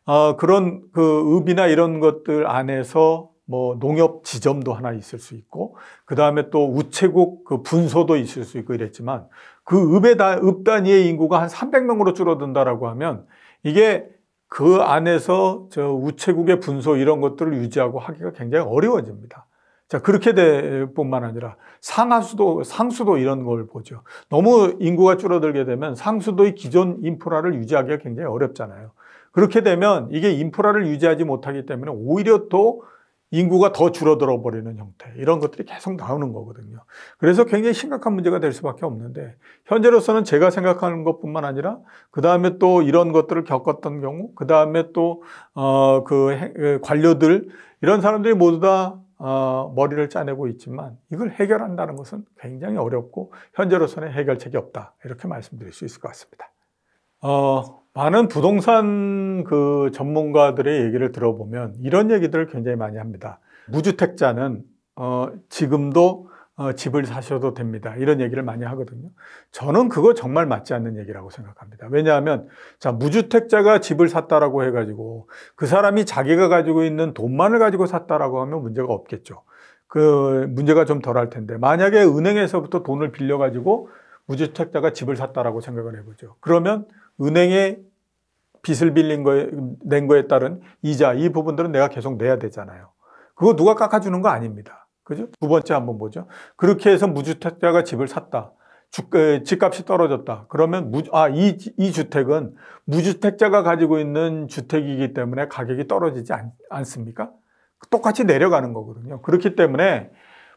어, 그런 그 읍이나 이런 것들 안에서 뭐 농협 지점도 하나 있을 수 있고 그 다음에 또 우체국 그 분소도 있을 수 있고 이랬지만 그 읍에 다, 읍 단위의 인구가 한 300명으로 줄어든다라고 하면 이게 그 안에서 저 우체국의 분소 이런 것들을 유지하고 하기가 굉장히 어려워집니다. 자, 그렇게 될 뿐만 아니라 상하수도, 상수도 이런 걸 보죠. 너무 인구가 줄어들게 되면 상수도의 기존 인프라를 유지하기가 굉장히 어렵잖아요. 그렇게 되면 이게 인프라를 유지하지 못하기 때문에 오히려 또 인구가 더 줄어들어 버리는 형태 이런 것들이 계속 나오는 거거든요. 그래서 굉장히 심각한 문제가 될 수밖에 없는데 현재로서는 제가 생각하는 것뿐만 아니라 그 다음에 또 이런 것들을 겪었던 경우 어, 그 다음에 또어그 관료들 이런 사람들이 모두 다 어, 머리를 짜내고 있지만 이걸 해결한다는 것은 굉장히 어렵고 현재로서는 해결책이 없다 이렇게 말씀드릴 수 있을 것 같습니다. 어, 많은 부동산 그 전문가들의 얘기를 들어보면 이런 얘기들을 굉장히 많이 합니다. 무주택자는 어, 지금도 어, 집을 사셔도 됩니다. 이런 얘기를 많이 하거든요. 저는 그거 정말 맞지 않는 얘기라고 생각합니다. 왜냐하면 자 무주택자가 집을 샀다라고 해가지고 그 사람이 자기가 가지고 있는 돈만을 가지고 샀다라고 하면 문제가 없겠죠. 그 문제가 좀 덜할 텐데 만약에 은행에서부터 돈을 빌려 가지고 무주택자가 집을 샀다라고 생각을 해보죠. 그러면 은행의 빚을 빌린 거에, 낸 거에 따른 이자, 이 부분들은 내가 계속 내야 되잖아요. 그거 누가 깎아주는 거 아닙니다. 그죠? 두 번째 한번 보죠. 그렇게 해서 무주택자가 집을 샀다. 주, 집값이 떨어졌다. 그러면 무, 아, 이, 이 주택은 무주택자가 가지고 있는 주택이기 때문에 가격이 떨어지지 않, 않습니까? 똑같이 내려가는 거거든요. 그렇기 때문에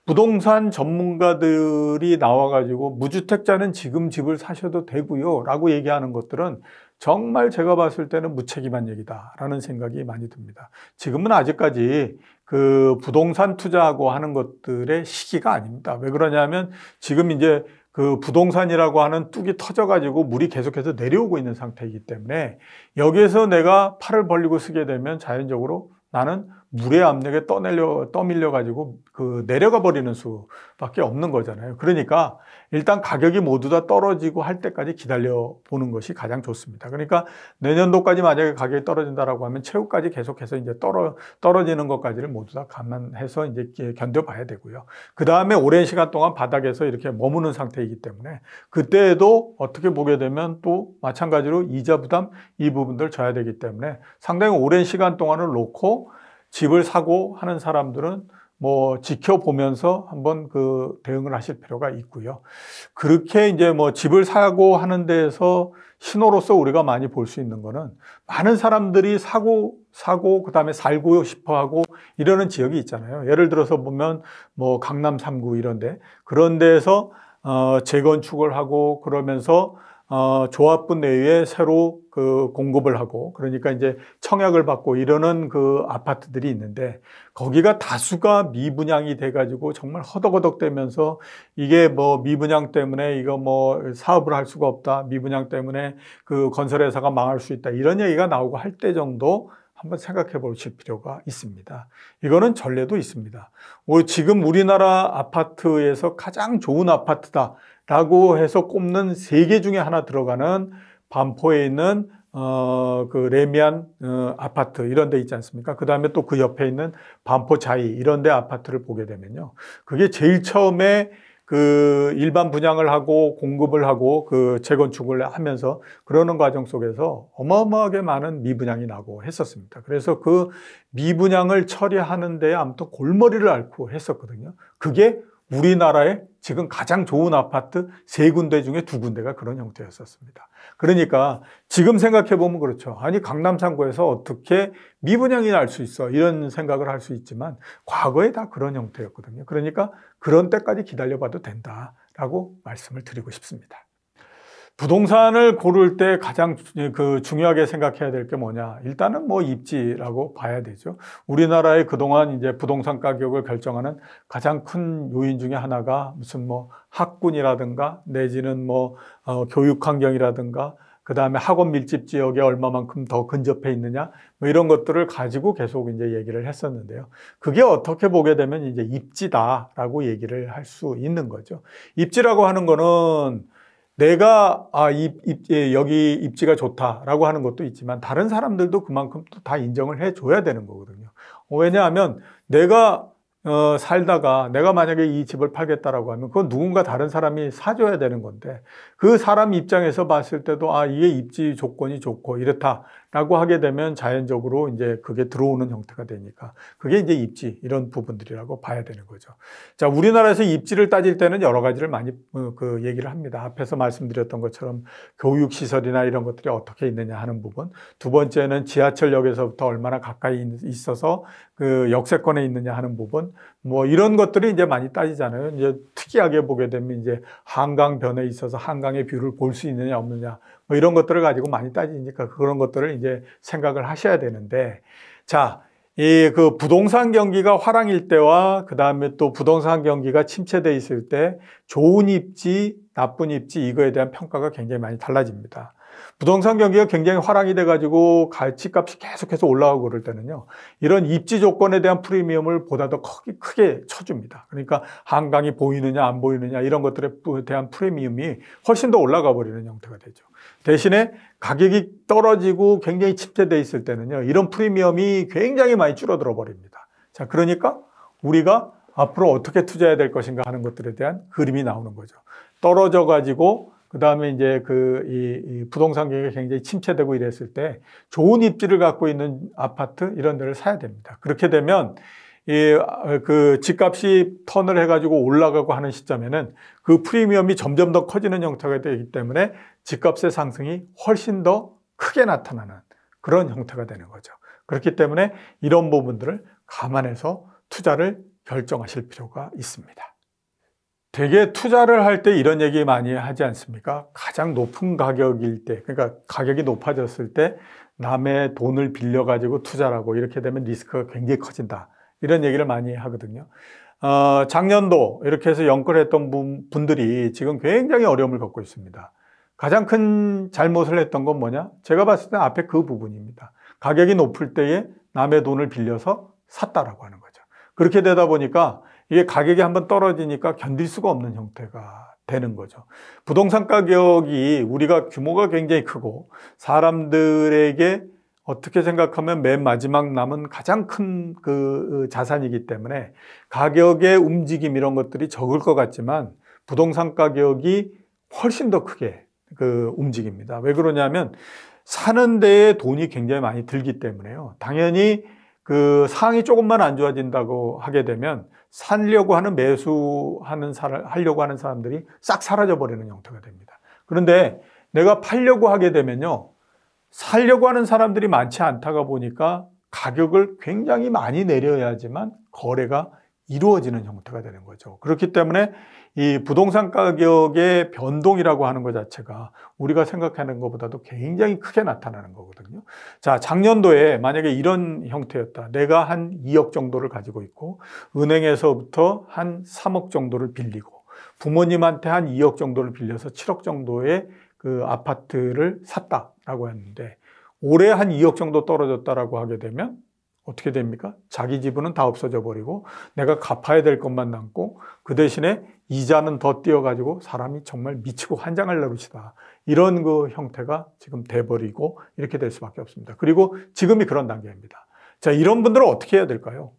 부동산 전문가들이 나와가지고 무주택자는 지금 집을 사셔도 되고요 라고 얘기하는 것들은 정말 제가 봤을 때는 무책임한 얘기다라는 생각이 많이 듭니다. 지금은 아직까지 그 부동산 투자하고 하는 것들의 시기가 아닙니다. 왜 그러냐면 지금 이제 그 부동산이라고 하는 뚝이 터져가지고 물이 계속해서 내려오고 있는 상태이기 때문에 여기에서 내가 팔을 벌리고 쓰게 되면 자연적으로 나는 물의 압력에 떠내려, 떠밀려가지고 그 내려가 버리는 수밖에 없는 거잖아요. 그러니까 일단 가격이 모두 다 떨어지고 할 때까지 기다려 보는 것이 가장 좋습니다. 그러니까 내년도까지 만약에 가격이 떨어진다라고 하면 최후까지 계속해서 이제 떨어, 떨어지는 것까지를 모두 다 감안해서 이제 견뎌봐야 되고요. 그 다음에 오랜 시간 동안 바닥에서 이렇게 머무는 상태이기 때문에 그때에도 어떻게 보게 되면 또 마찬가지로 이자 부담 이 부분들 져야 되기 때문에 상당히 오랜 시간 동안을 놓고 집을 사고 하는 사람들은 뭐 지켜보면서 한번 그 대응을 하실 필요가 있고요. 그렇게 이제 뭐 집을 사고 하는 데에서 신호로서 우리가 많이 볼 수 있는 거는 많은 사람들이 사고 사고 그다음에 살고 싶어 하고 이러는 지역이 있잖아요. 예를 들어서 보면 뭐 강남 3구 이런 데 그런 데에서 어 재건축을 하고 그러면서 어, 조합분 내에 새로 그 공급을 하고 그러니까 이제 청약을 받고 이러는 그 아파트들이 있는데 거기가 다수가 미분양이 돼가지고 정말 허덕허덕되면서 이게 뭐 미분양 때문에 이거 뭐 사업을 할 수가 없다 미분양 때문에 그 건설회사가 망할 수 있다 이런 얘기가 나오고 할 때 정도 한번 생각해 보실 필요가 있습니다. 이거는 전례도 있습니다. 지금 우리나라 아파트에서 가장 좋은 아파트다 라고 해서 꼽는 세 개 중에 하나 들어가는 반포에 있는 어, 그 레미안 어, 아파트 이런 데 있지 않습니까? 그 다음에 또 그 옆에 있는 반포 자이 이런 데 아파트를 보게 되면요. 그게 제일 처음에 그 일반 분양을 하고 공급을 하고 그 재건축을 하면서 그러는 과정 속에서 어마어마하게 많은 미분양이 나고 했었습니다. 그래서 그 미분양을 처리하는 데에 아무튼 골머리를 앓고 했었거든요. 그게 우리나라에 지금 가장 좋은 아파트 세 군데 중에 두 군데가 그런 형태였었습니다. 그러니까 지금 생각해보면 그렇죠. 아니 강남 3고에서 어떻게 미분양이 날 수 있어 이런 생각을 할 수 있지만 과거에 다 그런 형태였거든요. 그러니까 그런 때까지 기다려봐도 된다라고 말씀을 드리고 싶습니다. 부동산을 고를 때 가장 예, 그 중요하게 생각해야 될 게 뭐냐. 일단은 뭐 입지라고 봐야 되죠. 우리나라의 그동안 이제 부동산 가격을 결정하는 가장 큰 요인 중에 하나가 무슨 뭐 학군이라든가 내지는 뭐 어, 교육 환경이라든가 그 다음에 학원 밀집 지역에 얼마만큼 더 근접해 있느냐, 뭐 이런 것들을 가지고 계속 이제 얘기를 했었는데요. 그게 어떻게 보게 되면 이제 입지다라고 얘기를 할 수 있는 거죠. 입지라고 하는 거는 내가 아, 입, 입, 예, 여기 입지가 좋다라고 하는 것도 있지만 다른 사람들도 그만큼 또 다 인정을 해줘야 되는 거거든요. 어, 왜냐하면 내가 어, 살다가 내가 만약에 이 집을 팔겠다라고 하면 그건 누군가 다른 사람이 사줘야 되는 건데 그 사람 입장에서 봤을 때도 아 이게 입지 조건이 좋고 이렇다라고 하게 되면 자연적으로 이제 그게 들어오는 형태가 되니까 그게 이제 입지 이런 부분들이라고 봐야 되는 거죠. 자 우리나라에서 입지를 따질 때는 여러 가지를 많이 어, 그 얘기를 합니다. 앞에서 말씀드렸던 것처럼 교육 시설이나 이런 것들이 어떻게 있느냐 하는 부분. 두 번째는 지하철역에서부터 얼마나 가까이 있어서 그 역세권에 있느냐 하는 부분. 뭐 이런 것들이 이제 많이 따지잖아요. 이제 특이하게 보게 되면 이제 한강변에 있어서 한강의 뷰를 볼 수 있느냐 없느냐 뭐 이런 것들을 가지고 많이 따지니까 그런 것들을 이제 생각을 하셔야 되는데 자. 이 그 부동산 경기가 화랑일 때와 그 다음에 또 부동산 경기가 침체돼 있을 때 좋은 입지, 나쁜 입지 이거에 대한 평가가 굉장히 많이 달라집니다. 부동산 경기가 굉장히 화랑이 돼가지고 가치값이 계속해서 올라가고 그럴 때는요. 이런 입지 조건에 대한 프리미엄을 보다 더 크게, 크게 쳐줍니다. 그러니까 한강이 보이느냐 안 보이느냐 이런 것들에 대한 프리미엄이 훨씬 더 올라가 버리는 형태가 되죠. 대신에 가격이 떨어지고 굉장히 침체돼 있을 때는요. 이런 프리미엄이 굉장히 많이 줄어들어 버립니다. 자, 그러니까 우리가 앞으로 어떻게 투자해야 될 것인가 하는 것들에 대한 그림이 나오는 거죠. 떨어져 가지고 그 다음에 이제 그 이 부동산 경기가 굉장히 침체되고 이랬을 때 좋은 입지를 갖고 있는 아파트 이런 데를 사야 됩니다. 그렇게 되면 이그 아, 집값이 턴을 해가지고 올라가고 하는 시점에는 그 프리미엄이 점점 더 커지는 형태가 되기 때문에 집값의 상승이 훨씬 더 크게 나타나는 그런 형태가 되는 거죠. 그렇기 때문에 이런 부분들을 감안해서 투자를 결정하실 필요가 있습니다. 되게 투자를 할 때 이런 얘기 많이 하지 않습니까? 가장 높은 가격일 때, 그러니까 가격이 높아졌을 때 남의 돈을 빌려가지고 투자라고 이렇게 되면 리스크가 굉장히 커진다. 이런 얘기를 많이 하거든요. 어, 작년도 이렇게 해서 연끌했던 분, 분들이 지금 굉장히 어려움을 겪고 있습니다. 가장 큰 잘못을 했던 건 뭐냐? 제가 봤을 때 앞에 그 부분입니다. 가격이 높을 때에 남의 돈을 빌려서 샀다라고 하는 거죠. 그렇게 되다 보니까 이게 가격이 한번 떨어지니까 견딜 수가 없는 형태가 되는 거죠. 부동산 가격이 우리가 규모가 굉장히 크고 사람들에게 어떻게 생각하면 맨 마지막 남은 가장 큰그 그 자산이기 때문에 가격의 움직임 이런 것들이 적을 것 같지만 부동산 가격이 훨씬 더 크게 그 움직입니다. 왜 그러냐면 사는 데에 돈이 굉장히 많이 들기 때문에요. 당연히 그 상황이 조금만 안 좋아진다고 하게 되면 살려고 하는 매수하는 사람, 하려고 하는 사람들이 싹 사라져버리는 형태가 됩니다. 그런데 내가 팔려고 하게 되면요. 살려고 하는 사람들이 많지 않다가 보니까 가격을 굉장히 많이 내려야지만 거래가 이루어지는 형태가 되는 거죠. 그렇기 때문에 이 부동산 가격의 변동이라고 하는 것 자체가 우리가 생각하는 것보다도 굉장히 크게 나타나는 거거든요. 자, 작년도에 만약에 이런 형태였다. 내가 한 2억 정도를 가지고 있고, 은행에서부터 한 3억 정도를 빌리고, 부모님한테 한 2억 정도를 빌려서 7억 정도의 그 아파트를 샀다라고 했는데, 올해 한 2억 정도 떨어졌다라고 하게 되면 어떻게 됩니까? 자기 지분은 다 없어져 버리고 내가 갚아야 될 것만 남고 그 대신에 이자는 더 뛰어가지고 사람이 정말 미치고 환장할 내릇이다 이런 그 형태가 지금 돼버리고 이렇게 될 수밖에 없습니다. 그리고 지금이 그런 단계입니다. 자, 이런 분들은 어떻게 해야 될까요?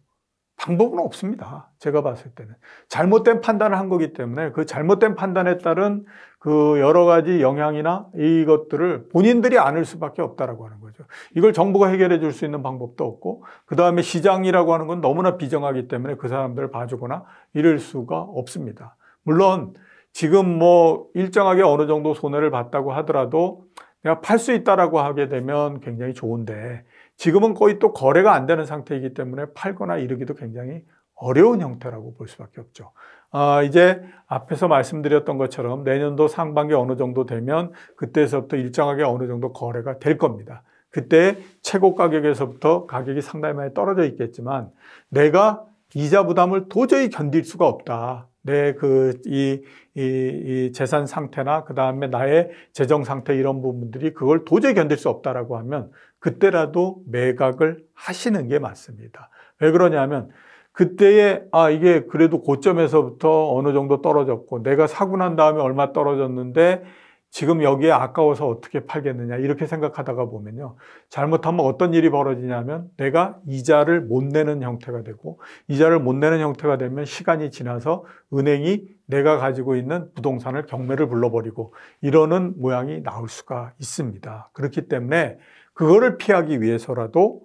방법은 없습니다. 제가 봤을 때는. 잘못된 판단을 한 거기 때문에 그 잘못된 판단에 따른 그 여러 가지 영향이나 이것들을 본인들이 안을 수밖에 없다라고 하는 거죠. 이걸 정부가 해결해 줄 수 있는 방법도 없고, 그 다음에 시장이라고 하는 건 너무나 비정하기 때문에 그 사람들을 봐주거나 이럴 수가 없습니다. 물론 지금 뭐 일정하게 어느 정도 손해를 봤다고 하더라도 내가 팔 수 있다라고 하게 되면 굉장히 좋은데 지금은 거의 또 거래가 안 되는 상태이기 때문에 팔거나 이르기도 굉장히 어려운 형태라고 볼 수밖에 없죠. 아, 이제 앞에서 말씀드렸던 것처럼 내년도 상반기 어느 정도 되면 그때서부터 일정하게 어느 정도 거래가 될 겁니다. 그때 최고 가격에서부터 가격이 상당히 많이 떨어져 있겠지만 내가 이자 부담을 도저히 견딜 수가 없다. 내 그 이 이 이 재산 상태나 그 다음에 나의 재정 상태 이런 부분들이 그걸 도저히 견딜 수 없다라고 하면 그때라도 매각을 하시는 게 맞습니다. 왜 그러냐면 그때에 아 이게 그래도 고점에서부터 어느 정도 떨어졌고 내가 사고 난 다음에 얼마 떨어졌는데 지금 여기에 아까워서 어떻게 팔겠느냐 이렇게 생각하다가 보면요 잘못하면 어떤 일이 벌어지냐면 내가 이자를 못 내는 형태가 되고 이자를 못 내는 형태가 되면 시간이 지나서 은행이 내가 가지고 있는 부동산을 경매를 불러버리고 이러는 모양이 나올 수가 있습니다 그렇기 때문에 그거를 피하기 위해서라도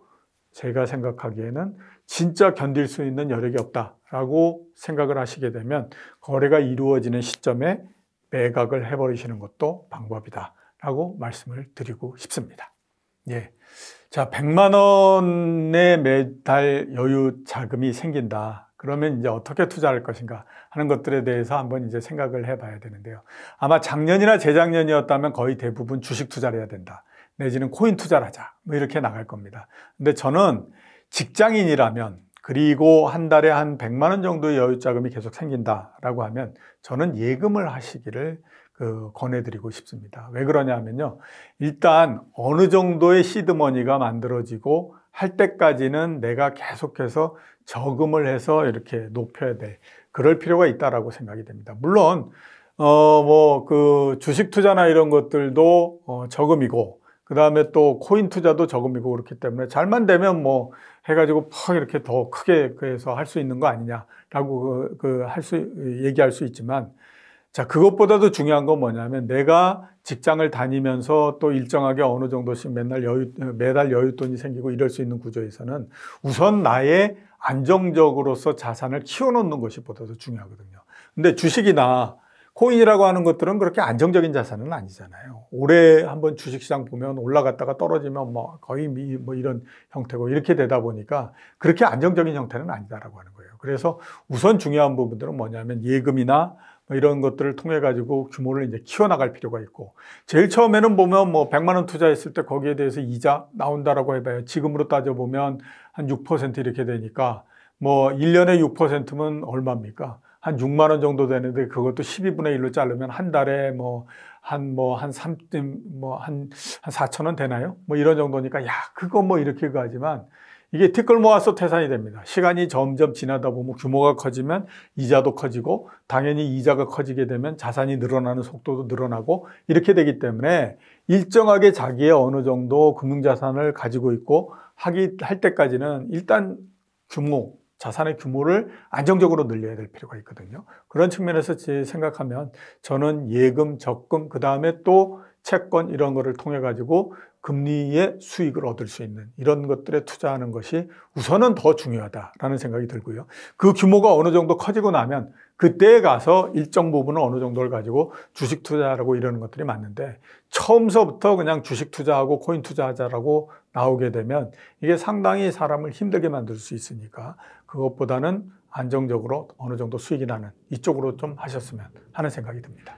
제가 생각하기에는 진짜 견딜 수 있는 여력이 없다라고 생각을 하시게 되면 거래가 이루어지는 시점에 매각을 해버리시는 것도 방법이다라고 말씀을 드리고 싶습니다. 예. 자, 100만 원의 매달 여유 자금이 생긴다. 그러면 이제 어떻게 투자할 것인가 하는 것들에 대해서 한번 이제 생각을 해 봐야 되는데요. 아마 작년이나 재작년이었다면 거의 대부분 주식 투자를 해야 된다. 내지는 코인 투자를 하자 뭐 이렇게 나갈 겁니다. 근데 저는 직장인이라면 그리고 한 달에 한 100만 원 정도의 여유 자금이 계속 생긴다라고 하면 저는 예금을 하시기를 그 권해드리고 싶습니다. 왜 그러냐면요. 일단 어느 정도의 시드머니가 만들어지고 할 때까지는 내가 계속해서 저금을 해서 이렇게 높여야 돼 그럴 필요가 있다라고 생각이 됩니다. 물론 어 뭐 그 주식 투자나 이런 것들도 어 저금이고 그 다음에 또 코인 투자도 저금이고 그렇기 때문에 잘만 되면 뭐 해가지고 퍽 이렇게 더 크게 그래서 할 수 있는 거 아니냐라고 그 할수 그 얘기할 수 있지만 자 그것보다도 중요한 건 뭐냐면 내가 직장을 다니면서 또 일정하게 어느 정도씩 맨날 여유 매달 여윳돈이 생기고 이럴 수 있는 구조에서는 우선 나의 안정적으로서 자산을 키워놓는 것이 보다 더 중요하거든요. 근데 주식이나 코인이라고 하는 것들은 그렇게 안정적인 자산은 아니잖아요. 올해 한번 주식시장 보면 올라갔다가 떨어지면 뭐 거의 뭐 이런 형태고 이렇게 되다 보니까 그렇게 안정적인 형태는 아니다라고 하는 거예요. 그래서 우선 중요한 부분들은 뭐냐면 예금이나 뭐 이런 것들을 통해 가지고 규모를 이제 키워나갈 필요가 있고 제일 처음에는 보면 뭐 100만 원 투자했을 때 거기에 대해서 이자 나온다라고 해봐요. 지금으로 따져보면 한 6% 이렇게 되니까 뭐 1년에 6%면 얼마입니까? 한 6만 원 정도 되는데 그것도 12분의 1로 자르면 한 달에 뭐 한 뭐 한 3, 뭐 뭐한한 4천 원 되나요? 뭐 이런 정도니까 야 그거 뭐 이렇게 가지만 이게 티끌 모아서 태산이 됩니다. 시간이 점점 지나다 보면 규모가 커지면 이자도 커지고 당연히 이자가 커지게 되면 자산이 늘어나는 속도도 늘어나고 이렇게 되기 때문에 일정하게 자기의 어느 정도 금융자산을 가지고 있고 하기 할 때까지는 일단 규모 자산의 규모를 안정적으로 늘려야 될 필요가 있거든요. 그런 측면에서 생각하면 저는 예금, 적금, 그 다음에 또 채권 이런 거를 통해 가지고 금리의 수익을 얻을 수 있는 이런 것들에 투자하는 것이 우선은 더 중요하다라는 생각이 들고요. 그 규모가 어느 정도 커지고 나면 그때에 가서 일정 부분은 어느 정도를 가지고 주식 투자라고 이러는 것들이 맞는데 처음서부터 그냥 주식 투자하고 코인 투자하자라고 나오게 되면 이게 상당히 사람을 힘들게 만들 수 있으니까 그것보다는 안정적으로 어느 정도 수익이 나는 이쪽으로 좀 하셨으면 하는 생각이 듭니다.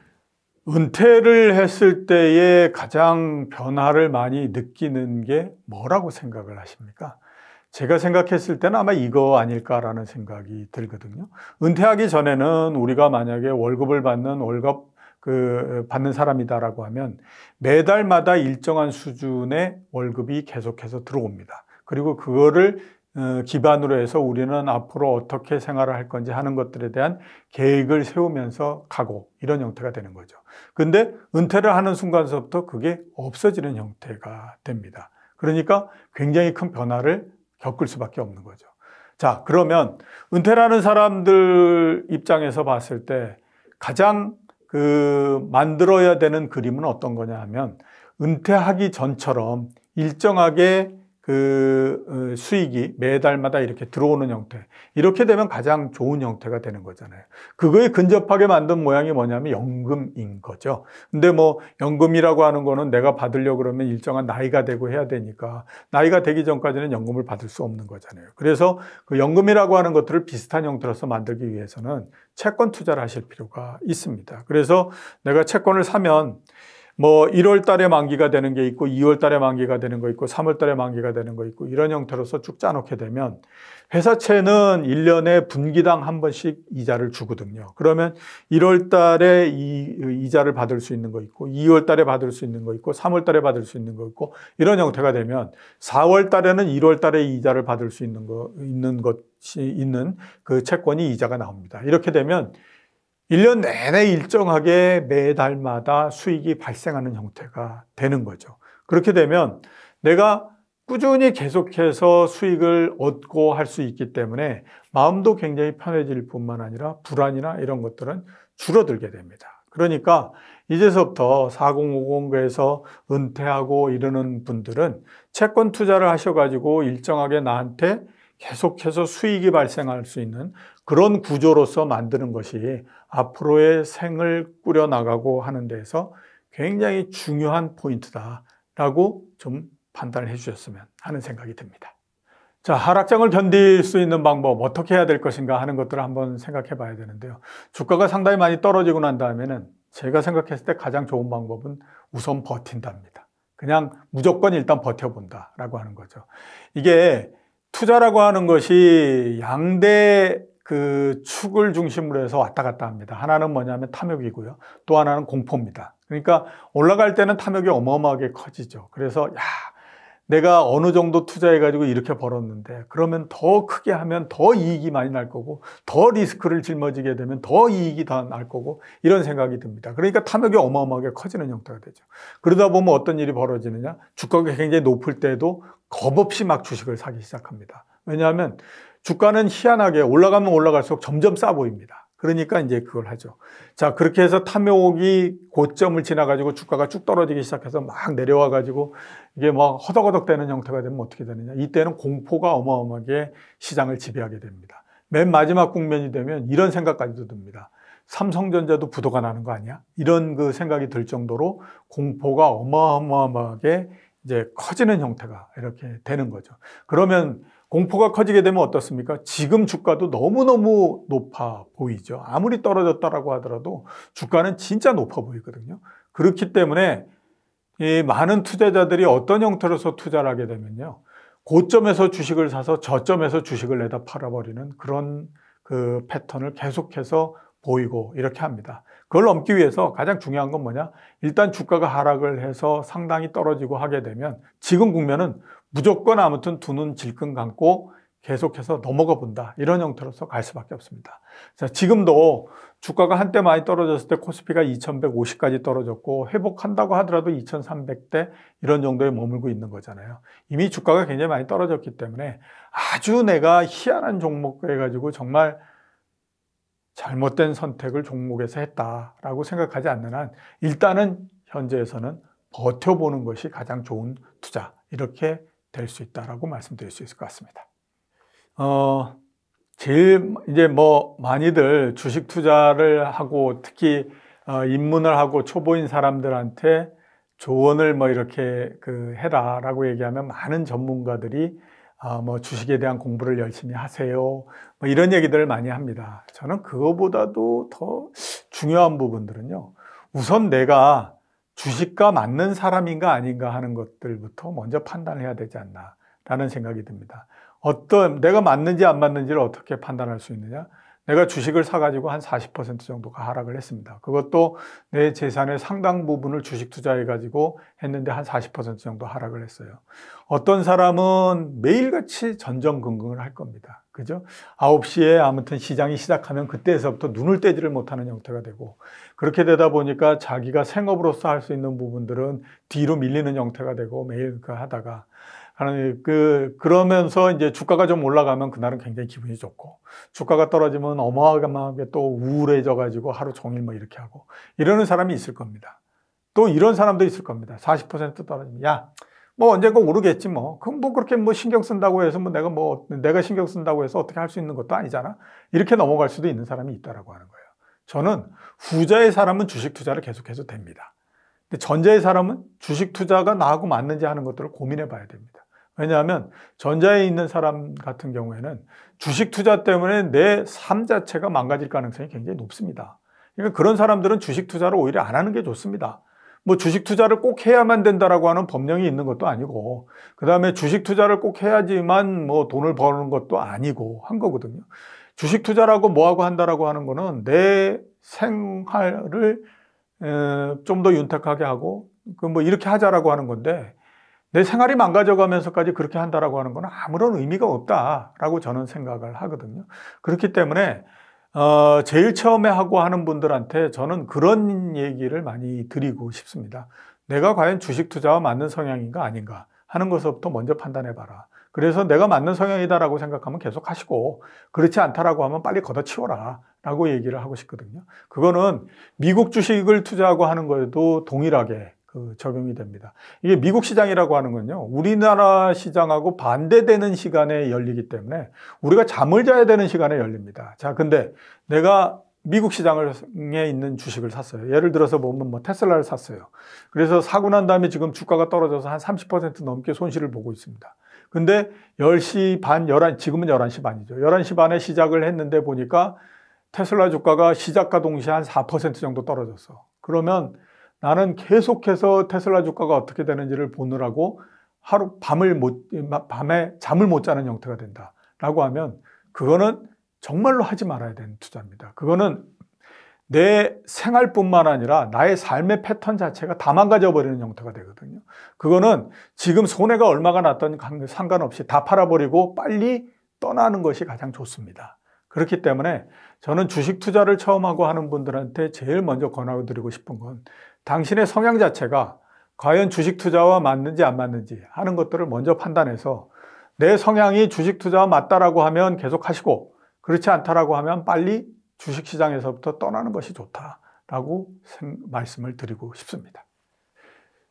은퇴를 했을 때에 가장 변화를 많이 느끼는 게 뭐라고 생각을 하십니까? 제가 생각했을 때는 아마 이거 아닐까라는 생각이 들거든요. 은퇴하기 전에는 우리가 만약에 월급을 받는 월급 그 받는 사람이다라고 하면 매달마다 일정한 수준의 월급이 계속해서 들어옵니다. 그리고 그거를 어, 기반으로 해서 우리는 앞으로 어떻게 생활을 할 건지 하는 것들에 대한 계획을 세우면서 가고 이런 형태가 되는 거죠. 근데 은퇴를 하는 순간서부터 그게 없어지는 형태가 됩니다. 그러니까 굉장히 큰 변화를 겪을 수밖에 없는 거죠. 자, 그러면 은퇴라는 사람들 입장에서 봤을 때 가장 그 만들어야 되는 그림은 어떤 거냐 하면 은퇴하기 전처럼 일정하게 그 어, 수익이 매달마다 이렇게 들어오는 형태 이렇게 되면 가장 좋은 형태가 되는 거잖아요 그거에 근접하게 만든 모양이 뭐냐면 연금인 거죠 근데 뭐 연금이라고 하는 거는 내가 받으려 고 그러면 일정한 나이가 되고 해야 되니까 나이가 되기 전까지는 연금을 받을 수 없는 거잖아요 그래서 그 연금이라고 하는 것들을 비슷한 형태로서 만들기 위해서는 채권 투자를 하실 필요가 있습니다 그래서 내가 채권을 사면 뭐 1월 달에 만기가 되는 게 있고 2월 달에 만기가 되는 거 있고 3월 달에 만기가 되는 거 있고 이런 형태로서 쭉 짜놓게 되면 회사채는 1년에 분기당 한 번씩 이자를 주거든요. 그러면 1월 달에 이 이자를 받을 수 있는 거 있고 2월 달에 받을 수 있는 거 있고 3월 달에 받을 수 있는 거 있고 이런 형태가 되면 4월 달에는 1월 달에 이자를 받을 수 있는 거 있는 것이 있는 그 채권이 이자가 나옵니다. 이렇게 되면 1년 내내 일정하게 매달마다 수익이 발생하는 형태가 되는 거죠. 그렇게 되면 내가 꾸준히 계속해서 수익을 얻고 할 수 있기 때문에 마음도 굉장히 편해질 뿐만 아니라 불안이나 이런 것들은 줄어들게 됩니다. 그러니까 이제서부터 4050에서 은퇴하고 이러는 분들은 채권 투자를 하셔가지고 일정하게 나한테 계속해서 수익이 발생할 수 있는 그런 구조로서 만드는 것이 앞으로의 생을 꾸려나가고 하는 데에서 굉장히 중요한 포인트다라고 좀 판단을 해주셨으면 하는 생각이 듭니다. 자, 하락장을 견딜 수 있는 방법, 어떻게 해야 될 것인가 하는 것들을 한번 생각해 봐야 되는데요. 주가가 상당히 많이 떨어지고 난 다음에는 제가 생각했을 때 가장 좋은 방법은 우선 버틴답니다. 그냥 무조건 일단 버텨본다라고 하는 거죠. 이게 투자라고 하는 것이 양대 그 축을 중심으로 해서 왔다 갔다 합니다. 하나는 뭐냐면 탐욕이고요. 또 하나는 공포입니다. 그러니까 올라갈 때는 탐욕이 어마어마하게 커지죠. 그래서 야 내가 어느 정도 투자해가지고 이렇게 벌었는데 그러면 더 크게 하면 더 이익이 많이 날 거고 더 리스크를 짊어지게 되면 더 이익이 더 날 거고 이런 생각이 듭니다. 그러니까 탐욕이 어마어마하게 커지는 형태가 되죠. 그러다 보면 어떤 일이 벌어지느냐 주가가 굉장히 높을 때도 겁없이 막 주식을 사기 시작합니다. 왜냐하면 주가는 희한하게 올라가면 올라갈수록 점점 싸 보입니다. 그러니까 이제 그걸 하죠. 자, 그렇게 해서 탐욕이 고점을 지나가지고 주가가 쭉 떨어지기 시작해서 막 내려와가지고 이게 막 뭐 허덕허덕 되는 형태가 되면 어떻게 되느냐. 이때는 공포가 어마어마하게 시장을 지배하게 됩니다. 맨 마지막 국면이 되면 이런 생각까지도 듭니다. 삼성전자도 부도가 나는 거 아니야? 이런 그 생각이 들 정도로 공포가 어마어마하게 이제 커지는 형태가 이렇게 되는 거죠. 그러면 공포가 커지게 되면 어떻습니까? 지금 주가도 너무너무 높아 보이죠. 아무리 떨어졌다라고 하더라도 주가는 진짜 높아 보이거든요. 그렇기 때문에 이 많은 투자자들이 어떤 형태로서 투자를 하게 되면요. 고점에서 주식을 사서 저점에서 주식을 내다 팔아버리는 그런 그 패턴을 계속해서 보이고 이렇게 합니다. 그걸 넘기 위해서 가장 중요한 건 뭐냐? 일단 주가가 하락을 해서 상당히 떨어지고 하게 되면 지금 국면은 무조건 아무튼 두 눈 질끈 감고 계속해서 넘어가 본다. 이런 형태로서 갈 수밖에 없습니다. 자, 지금도 주가가 한때 많이 떨어졌을 때 코스피가 2150까지 떨어졌고 회복한다고 하더라도 2300대 이런 정도에 머물고 있는 거잖아요. 이미 주가가 굉장히 많이 떨어졌기 때문에 아주 내가 희한한 종목 해가지고 정말 잘못된 선택을 종목에서 했다라고 생각하지 않는 한 일단은 현재에서는 버텨보는 것이 가장 좋은 투자 이렇게 될수 있다라고 말씀드릴 수 있을 것 같습니다. 어, 제일 이제 뭐 많이들 주식 투자를 하고 특히 어, 입문을 하고 초보인 사람들한테 조언을 뭐 이렇게 그 해라라고 얘기하면 많은 전문가들이 어, 뭐 주식에 대한 공부를 열심히 하세요. 뭐 이런 얘기들을 많이 합니다. 저는 그거보다도 더 중요한 부분들은요. 우선 내가 주식과 맞는 사람인가 아닌가 하는 것들부터 먼저 판단 해야 되지 않나라는 생각이 듭니다. 어떤 내가 맞는지 안 맞는지를 어떻게 판단할 수 있느냐? 내가 주식을 사가지고 한 40% 정도가 하락을 했습니다. 그것도 내 재산의 상당 부분을 주식 투자해가지고 했는데 한 40% 정도 하락을 했어요. 어떤 사람은 매일같이 전전긍긍을 할 겁니다. 그죠? 9시에 아무튼 시장이 시작하면 그때에서부터 눈을 떼지를 못하는 형태가 되고 그렇게 되다 보니까 자기가 생업으로서 할 수 있는 부분들은 뒤로 밀리는 형태가 되고 매일 그 하다가 하는 그 그러면서 이제 주가가 좀 올라가면 그날은 굉장히 기분이 좋고 주가가 떨어지면 어마어마하게 또 우울해져 가지고 하루 종일 뭐 이렇게 하고 이러는 사람이 있을 겁니다. 또 이런 사람도 있을 겁니다. 40% 떨어지면 야. 뭐 언젠가 오르겠지 뭐. 그럼 뭐 그렇게 뭐 신경 쓴다고 해서 뭐 내가 뭐 내가 신경 쓴다고 해서 어떻게 할 수 있는 것도 아니잖아. 이렇게 넘어갈 수도 있는 사람이 있다라고 하는 거예요. 저는 후자의 사람은 주식 투자를 계속해서 됩니다. 근데 전자의 사람은 주식 투자가 나하고 맞는지 하는 것들을 고민해 봐야 됩니다. 왜냐하면 전자에 있는 사람 같은 경우에는 주식 투자 때문에 내 삶 자체가 망가질 가능성이 굉장히 높습니다. 그러니까 그런 사람들은 주식 투자를 오히려 안 하는 게 좋습니다. 뭐 주식 투자를 꼭 해야만 된다라고 하는 법령이 있는 것도 아니고, 그 다음에 주식 투자를 꼭 해야지만 뭐 돈을 버는 것도 아니고 한 거거든요. 주식 투자라고 뭐하고 한다라고 하는 거는 내 생활을 좀 더 윤택하게 하고, 그 뭐 이렇게 하자라고 하는 건데, 내 생활이 망가져가면서까지 그렇게 한다라고 하는 건 아무런 의미가 없다라고 저는 생각을 하거든요. 그렇기 때문에 어, 제일 처음에 하고 하는 분들한테 저는 그런 얘기를 많이 드리고 싶습니다. 내가 과연 주식 투자와 맞는 성향인가 아닌가 하는 것부터 먼저 판단해 봐라. 그래서 내가 맞는 성향이다라고 생각하면 계속 하시고 그렇지 않다라고 하면 빨리 걷어치워라 라고 얘기를 하고 싶거든요. 그거는 미국 주식을 투자하고 하는 거에도 동일하게 그 적용이 됩니다. 이게 미국 시장이라고 하는 건요. 우리나라 시장하고 반대되는 시간에 열리기 때문에 우리가 잠을 자야 되는 시간에 열립니다. 자, 근데 내가 미국 시장에 있는 주식을 샀어요. 예를 들어서 보면 뭐, 뭐, 뭐 테슬라를 샀어요. 그래서 사고 난 다음에 지금 주가가 떨어져서 한 30% 넘게 손실을 보고 있습니다. 근데 10시 반, 11, 지금은 11시 반이죠. 11시 반에 시작을 했는데 보니까 테슬라 주가가 시작과 동시에 한 4% 정도 떨어졌어. 그러면 나는 계속해서 테슬라 주가가 어떻게 되는지를 보느라고 하루 밤을 못 밤에 잠을 못 자는 형태가 된다라고 하면 그거는 정말로 하지 말아야 되는 투자입니다. 그거는 내 생활뿐만 아니라 나의 삶의 패턴 자체가 다 망가져 버리는 형태가 되거든요. 그거는 지금 손해가 얼마가 났던 상관없이 다 팔아버리고 빨리 떠나는 것이 가장 좋습니다. 그렇기 때문에 저는 주식 투자를 처음 하고 하는 분들한테 제일 먼저 권하고 드리고 싶은 건 당신의 성향 자체가 과연 주식 투자와 맞는지 안 맞는지 하는 것들을 먼저 판단해서 내 성향이 주식 투자와 맞다라고 하면 계속 하시고 그렇지 않다라고 하면 빨리 주식 시장에서부터 떠나는 것이 좋다라고 말씀을 드리고 싶습니다.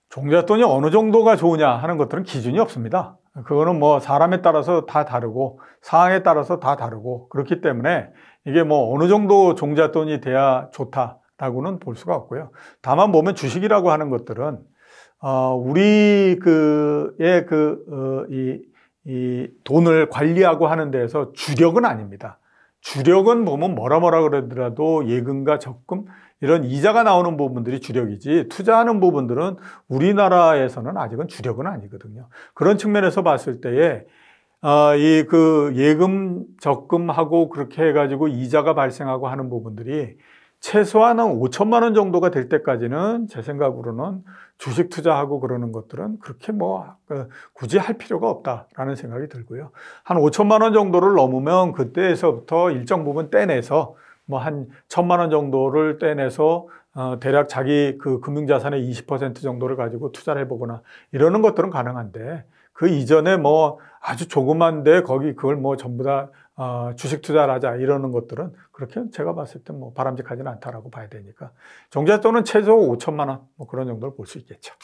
종잣돈이 어느 정도가 좋으냐 하는 것들은 기준이 없습니다. 그거는 뭐 사람에 따라서 다 다르고 상황에 따라서 다 다르고 그렇기 때문에 이게 뭐 어느 정도 종잣돈이 돼야 좋다 라고는 볼 수가 없고요. 다만 보면 주식이라고 하는 것들은 어, 우리 그의 그이 어, 이 돈을 관리하고 하는 데에서 주력은 아닙니다. 주력은 보면 뭐라 뭐라 그러더라도 예금과 적금 이런 이자가 나오는 부분들이 주력이지 투자하는 부분들은 우리나라에서는 아직은 주력은 아니거든요. 그런 측면에서 봤을 때에 어, 이 그 예금 적금하고 그렇게 해가지고 이자가 발생하고 하는 부분들이 최소한 한 5천만 원 정도가 될 때까지는 제 생각으로는 주식 투자하고 그러는 것들은 그렇게 뭐 그 굳이 할 필요가 없다라는 생각이 들고요. 한 5천만 원 정도를 넘으면 그때에서부터 일정 부분 떼내서 뭐 한 천만 원 정도를 떼내서 어, 대략 자기 그 금융자산의 20% 정도를 가지고 투자를 해보거나 이러는 것들은 가능한데 그 이전에 뭐 아주 조그만데 거기 그걸 뭐 전부 다 어, 주식 투자를 하자 이러는 것들은 그렇게 제가 봤을 때 뭐 바람직하지는 않다라고 봐야 되니까 종잣 또는 최소 5천만 원뭐 그런 정도를 볼 수 있겠죠.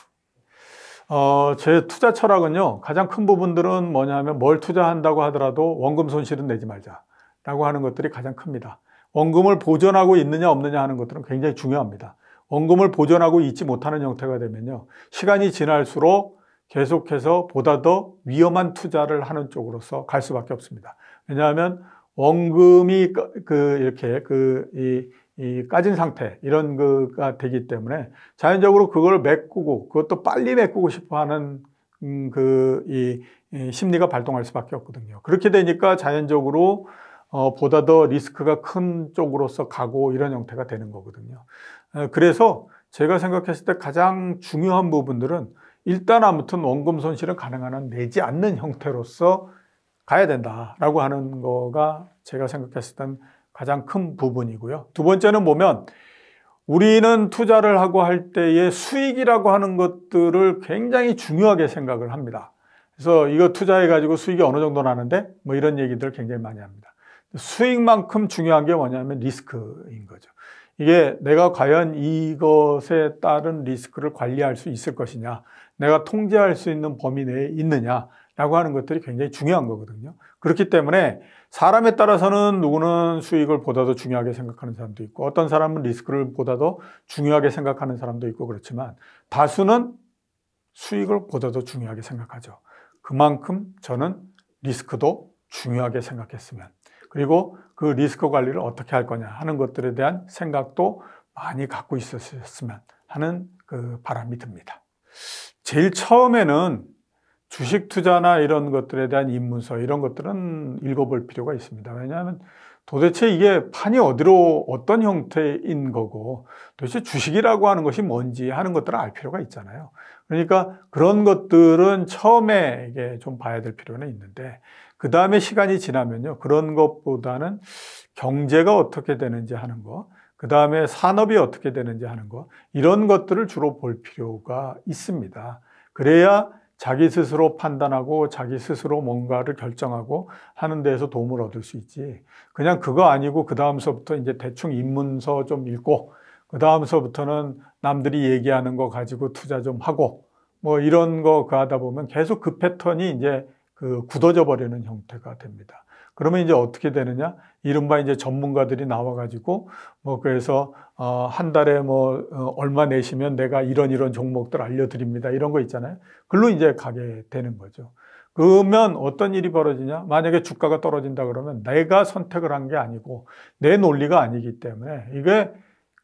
어, 제 투자 철학은요 가장 큰 부분들은 뭐냐면 뭘 투자한다고 하더라도 원금 손실은 내지 말자라고 하는 것들이 가장 큽니다. 원금을 보존하고 있느냐 없느냐 하는 것들은 굉장히 중요합니다. 원금을 보존하고 있지 못하는 형태가 되면요 시간이 지날수록 계속해서 보다 더 위험한 투자를 하는 쪽으로서 갈 수밖에 없습니다. 왜냐하면 원금이 그 이렇게 그 이 이 까진 상태 이런 거가 되기 때문에 자연적으로 그걸 메꾸고 그것도 빨리 메꾸고 싶어하는 음, 그이 이 심리가 발동할 수밖에 없거든요. 그렇게 되니까 자연적으로 어, 보다 더 리스크가 큰 쪽으로서 가고 이런 형태가 되는 거거든요. 어, 그래서 제가 생각했을 때 가장 중요한 부분들은 일단 아무튼 원금 손실은 가능한 한 내지 않는 형태로서 가야 된다라고 하는 거가 제가 생각했을 땐 가장 큰 부분이고요. 두 번째는 보면 우리는 투자를 하고 할 때의 수익이라고 하는 것들을 굉장히 중요하게 생각을 합니다. 그래서 이거 투자해가지고 수익이 어느 정도 나는데 뭐 이런 얘기들 굉장히 많이 합니다. 수익만큼 중요한 게 뭐냐면 리스크인 거죠. 이게 내가 과연 이것에 따른 리스크를 관리할 수 있을 것이냐, 내가 통제할 수 있는 범위 내에 있느냐, 라고 하는 것들이 굉장히 중요한 거거든요. 그렇기 때문에 사람에 따라서는 누구는 수익을 보다 더 중요하게 생각하는 사람도 있고 어떤 사람은 리스크를 보다 더 중요하게 생각하는 사람도 있고 그렇지만 다수는 수익을 보다 더 중요하게 생각하죠. 그만큼 저는 리스크도 중요하게 생각했으면 그리고 그 리스크 관리를 어떻게 할 거냐 하는 것들에 대한 생각도 많이 갖고 있었으면 하는 그 바람이 듭니다. 제일 처음에는 주식 투자나 이런 것들에 대한 입문서 이런 것들은 읽어볼 필요가 있습니다. 왜냐하면 도대체 이게 판이 어디로 어떤 형태인 거고 도대체 주식이라고 하는 것이 뭔지 하는 것들을 알 필요가 있잖아요. 그러니까 그런 것들은 처음에 이게 좀 봐야 될 필요는 있는데 그 다음에 시간이 지나면요. 그런 것보다는 경제가 어떻게 되는지 하는 거, 그 다음에 산업이 어떻게 되는지 하는 거, 이런 것들을 주로 볼 필요가 있습니다. 그래야 자기 스스로 판단하고 자기 스스로 뭔가를 결정하고 하는 데에서 도움을 얻을 수 있지. 그냥 그거 아니고 그 다음서부터 이제 대충 입문서 좀 읽고 그 다음서부터는 남들이 얘기하는 거 가지고 투자 좀 하고 뭐 이런 거 그 하다 보면 계속 그 패턴이 이제 그 굳어져 버리는 형태가 됩니다. 그러면 이제 어떻게 되느냐? 이른바 이제 전문가들이 나와가지고 뭐 그래서 어한 달에 뭐 어, 얼마 내시면 내가 이런 이런 종목들 알려드립니다. 이런 거 있잖아요. 글로 이제 가게 되는 거죠. 그러면 어떤 일이 벌어지냐? 만약에 주가가 떨어진다 그러면 내가 선택을 한 게 아니고 내 논리가 아니기 때문에 이게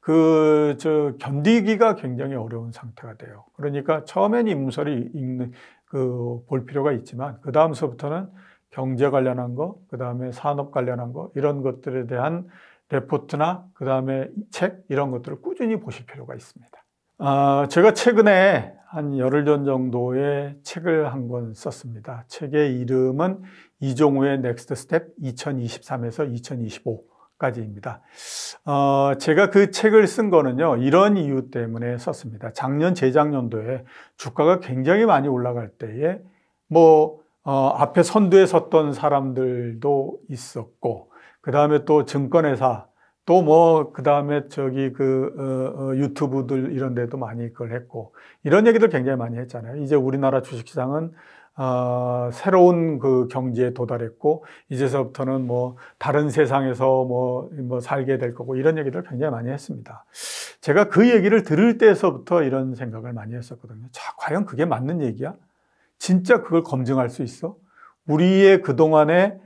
그, 저, 견디기가 굉장히 어려운 상태가 돼요. 그러니까 처음엔 이 문서를 읽는, 그, 볼 필요가 있지만, 그 다음서부터는 경제 관련한 거, 그 다음에 산업 관련한 거, 이런 것들에 대한 레포트나 그 다음에 책 이런 것들을 꾸준히 보실 필요가 있습니다. 아, 제가 최근에 한 열흘 전 정도에 책을 한 권 썼습니다. 책의 이름은 이종우의 넥스트 스텝 2023에서 2025까지입니다. 어, 제가 그 책을 쓴 거는요, 이런 이유 때문에 썼습니다. 작년, 재작년도에 주가가 굉장히 많이 올라갈 때에 뭐 어, 앞에 선두에 섰던 사람들도 있었고, 그 다음에 또 증권회사, 또 뭐, 그 다음에 저기 그, 어, 어, 유튜브들 이런 데도 많이 그걸 했고, 이런 얘기들 굉장히 많이 했잖아요. 이제 우리나라 주식시장은 어, 새로운 그 경지에 도달했고 이제서부터는 뭐 다른 세상에서 뭐, 뭐 살게 될 거고 이런 얘기들 굉장히 많이 했습니다. 제가 그 얘기를 들을 때서부터 이런 생각을 많이 했었거든요. 자, 과연 그게 맞는 얘기야? 진짜 그걸 검증할 수 있어? 우리의 그동안의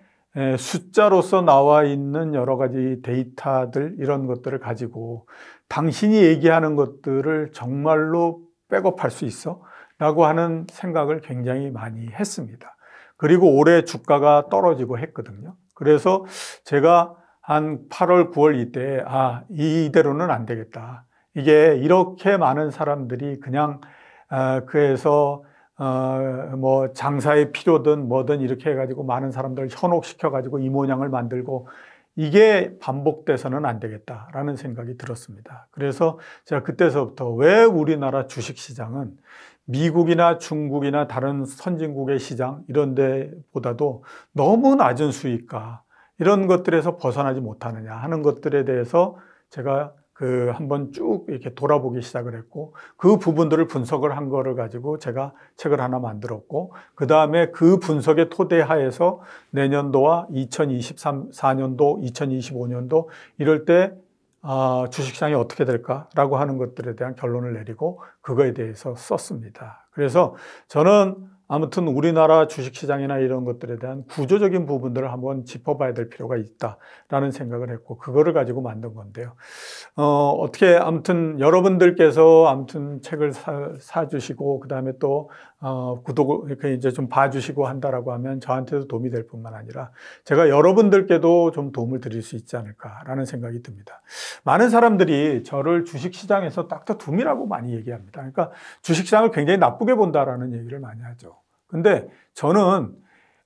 숫자로서 나와 있는 여러 가지 데이터들 이런 것들을 가지고 당신이 얘기하는 것들을 정말로 백업할 수 있어? 라고 하는 생각을 굉장히 많이 했습니다. 그리고 올해 주가가 떨어지고 했거든요. 그래서 제가 한 8월, 9월 이때, 아, 이대로는 안 되겠다. 이게 이렇게 많은 사람들이 그냥, 아, 그래서 어, 뭐 장사의 필요든 뭐든 이렇게 해가지고 많은 사람들을 현혹시켜가지고 이 모양을 만들고 이게 반복돼서는 안 되겠다라는 생각이 들었습니다. 그래서 제가 그때서부터 왜 우리나라 주식시장은 미국이나 중국이나 다른 선진국의 시장 이런 데보다도 너무 낮은 수익과 이런 것들에서 벗어나지 못하느냐 하는 것들에 대해서 제가 그 한번 쭉 이렇게 돌아보기 시작을 했고 그 부분들을 분석을 한 거를 가지고 제가 책을 하나 만들었고 그 다음에 그 분석의 토대하에서 내년도와 2023년도, 2025년도 이럴 때 아, 주식시장이 어떻게 될까라고 하는 것들에 대한 결론을 내리고 그거에 대해서 썼습니다. 그래서 저는 아무튼 우리나라 주식시장이나 이런 것들에 대한 구조적인 부분들을 한번 짚어봐야 될 필요가 있다라는 생각을 했고 그거를 가지고 만든 건데요. 어, 어떻게 아무튼 여러분들께서 아무튼 책을 사, 사주시고 그 다음에 또 어, 구독, 이렇게 이제 좀 봐주시고 한다라고 하면 저한테도 도움이 될 뿐만 아니라 제가 여러분들께도 좀 도움을 드릴 수 있지 않을까라는 생각이 듭니다. 많은 사람들이 저를 주식시장에서 딱딱둠이라고 많이 얘기합니다. 그러니까 주식시장을 굉장히 나쁘게 본다라는 얘기를 많이 하죠. 근데 저는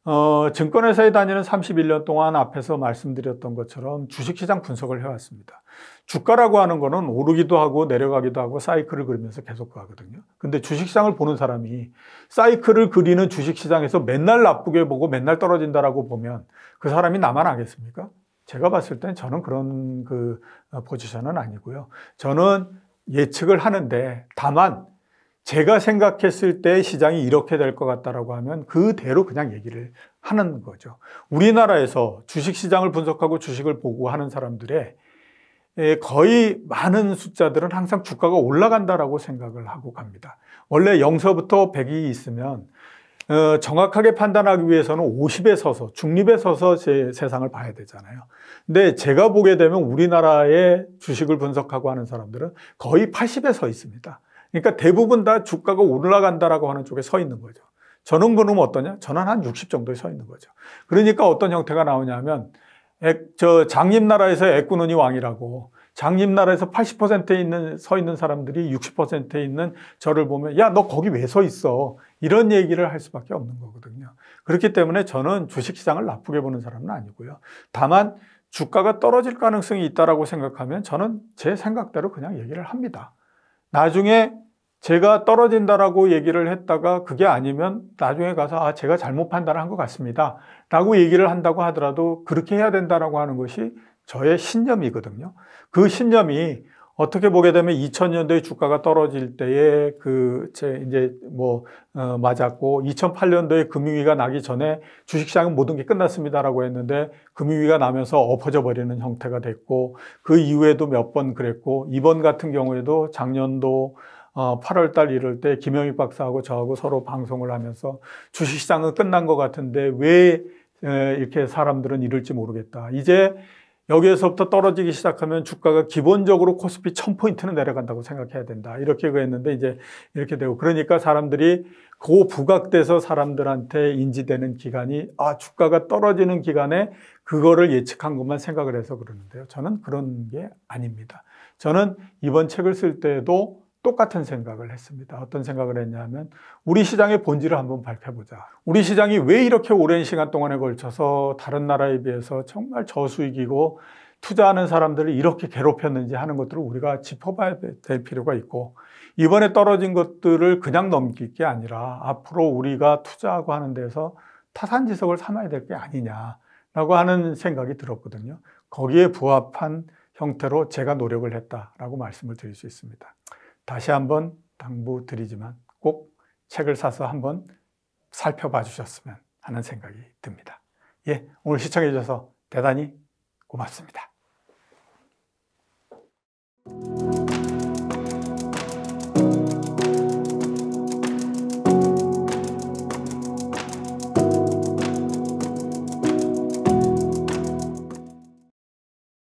어, 증권회사에 다니는 31년 동안 앞에서 말씀드렸던 것처럼 주식시장 분석을 해왔습니다. 주가라고 하는 거는 오르기도 하고 내려가기도 하고 사이클을 그리면서 계속 가거든요. 근데 주식시장을 보는 사람이 사이클을 그리는 주식시장에서 맨날 나쁘게 보고 맨날 떨어진다라고 보면 그 사람이 나만 아겠습니까? 제가 봤을 땐 저는 그런 그 어, 포지션은 아니고요. 저는 예측을 하는데 다만 제가 생각했을 때 시장이 이렇게 될 것 같다라고 하면 그대로 그냥 얘기를 하는 거죠. 우리나라에서 주식시장을 분석하고 주식을 보고 하는 사람들의 예, 거의 많은 숫자들은 항상 주가가 올라간다라고 생각을 하고 갑니다. 원래 0서부터 100이 있으면 어, 정확하게 판단하기 위해서는 50에 서서 중립에 서서 제 세상을 봐야 되잖아요. 근데 제가 보게 되면 우리나라의 주식을 분석하고 하는 사람들은 거의 80에 서 있습니다. 그러니까 대부분 다 주가가 올라간다라고 하는 쪽에 서 있는 거죠. 저는 그놈 어떠냐? 저는 한 60 정도에 서 있는 거죠. 그러니까 어떤 형태가 나오냐면 저 장님나라에서 애꾸눈이 왕이라고 장님나라에서 80%에 있는 서 있는 사람들이 60%에 있는 저를 보면 야 너 거기 왜 서 있어 이런 얘기를 할 수밖에 없는 거거든요. 그렇기 때문에 저는 주식시장을 나쁘게 보는 사람은 아니고요. 다만 주가가 떨어질 가능성이 있다라고 생각하면 저는 제 생각대로 그냥 얘기를 합니다. 나중에 제가 떨어진다라고 얘기를 했다가 그게 아니면 나중에 가서 아 제가 잘못 판단한것 같습니다 라고 얘기를 한다고 하더라도 그렇게 해야 된다라고 하는 것이 저의 신념이거든요 그 신념이 어떻게 보게 되면 2000년도에 주가가 떨어질 때에 그 제 이제 뭐 어, 맞았고 2008년도에 금융위가 나기 전에 주식시장은 모든 게 끝났습니다라고 했는데 금융위가 나면서 엎어져 버리는 형태가 됐고 그 이후에도 몇 번 그랬고 이번 같은 경우에도 작년도 8월 어, 달 이럴 때 김영익 박사하고 저하고 서로 방송을 하면서 주식시장은 끝난 것 같은데 왜 이렇게 사람들은 이럴지 모르겠다. 이제 여기에서부터 떨어지기 시작하면 주가가 기본적으로 코스피 1000포인트는 내려간다고 생각해야 된다. 이렇게 그랬는데 이제 이렇게 되고 그러니까 사람들이 고 부각돼서 사람들한테 인지되는 기간이 아 주가가 떨어지는 기간에 그거를 예측한 것만 생각을 해서 그러는데요. 저는 그런 게 아닙니다. 저는 이번 책을 쓸 때에도 똑같은 생각을 했습니다. 어떤 생각을 했냐면 우리 시장의 본질을 한번 밝혀보자. 우리 시장이 왜 이렇게 오랜 시간 동안에 걸쳐서 다른 나라에 비해서 정말 저수익이고 투자하는 사람들을 이렇게 괴롭혔는지 하는 것들을 우리가 짚어봐야 될 필요가 있고 이번에 떨어진 것들을 그냥 넘길 게 아니라 앞으로 우리가 투자하고 하는 데서 타산지석을 삼아야 될 게 아니냐라고 하는 생각이 들었거든요. 거기에 부합한 형태로 제가 노력을 했다라고 말씀을 드릴 수 있습니다. 다시 한번 당부드리지만 꼭 책을 사서 한번 살펴봐 주셨으면 하는 생각이 듭니다. 예, 오늘 시청해 주셔서 대단히 고맙습니다.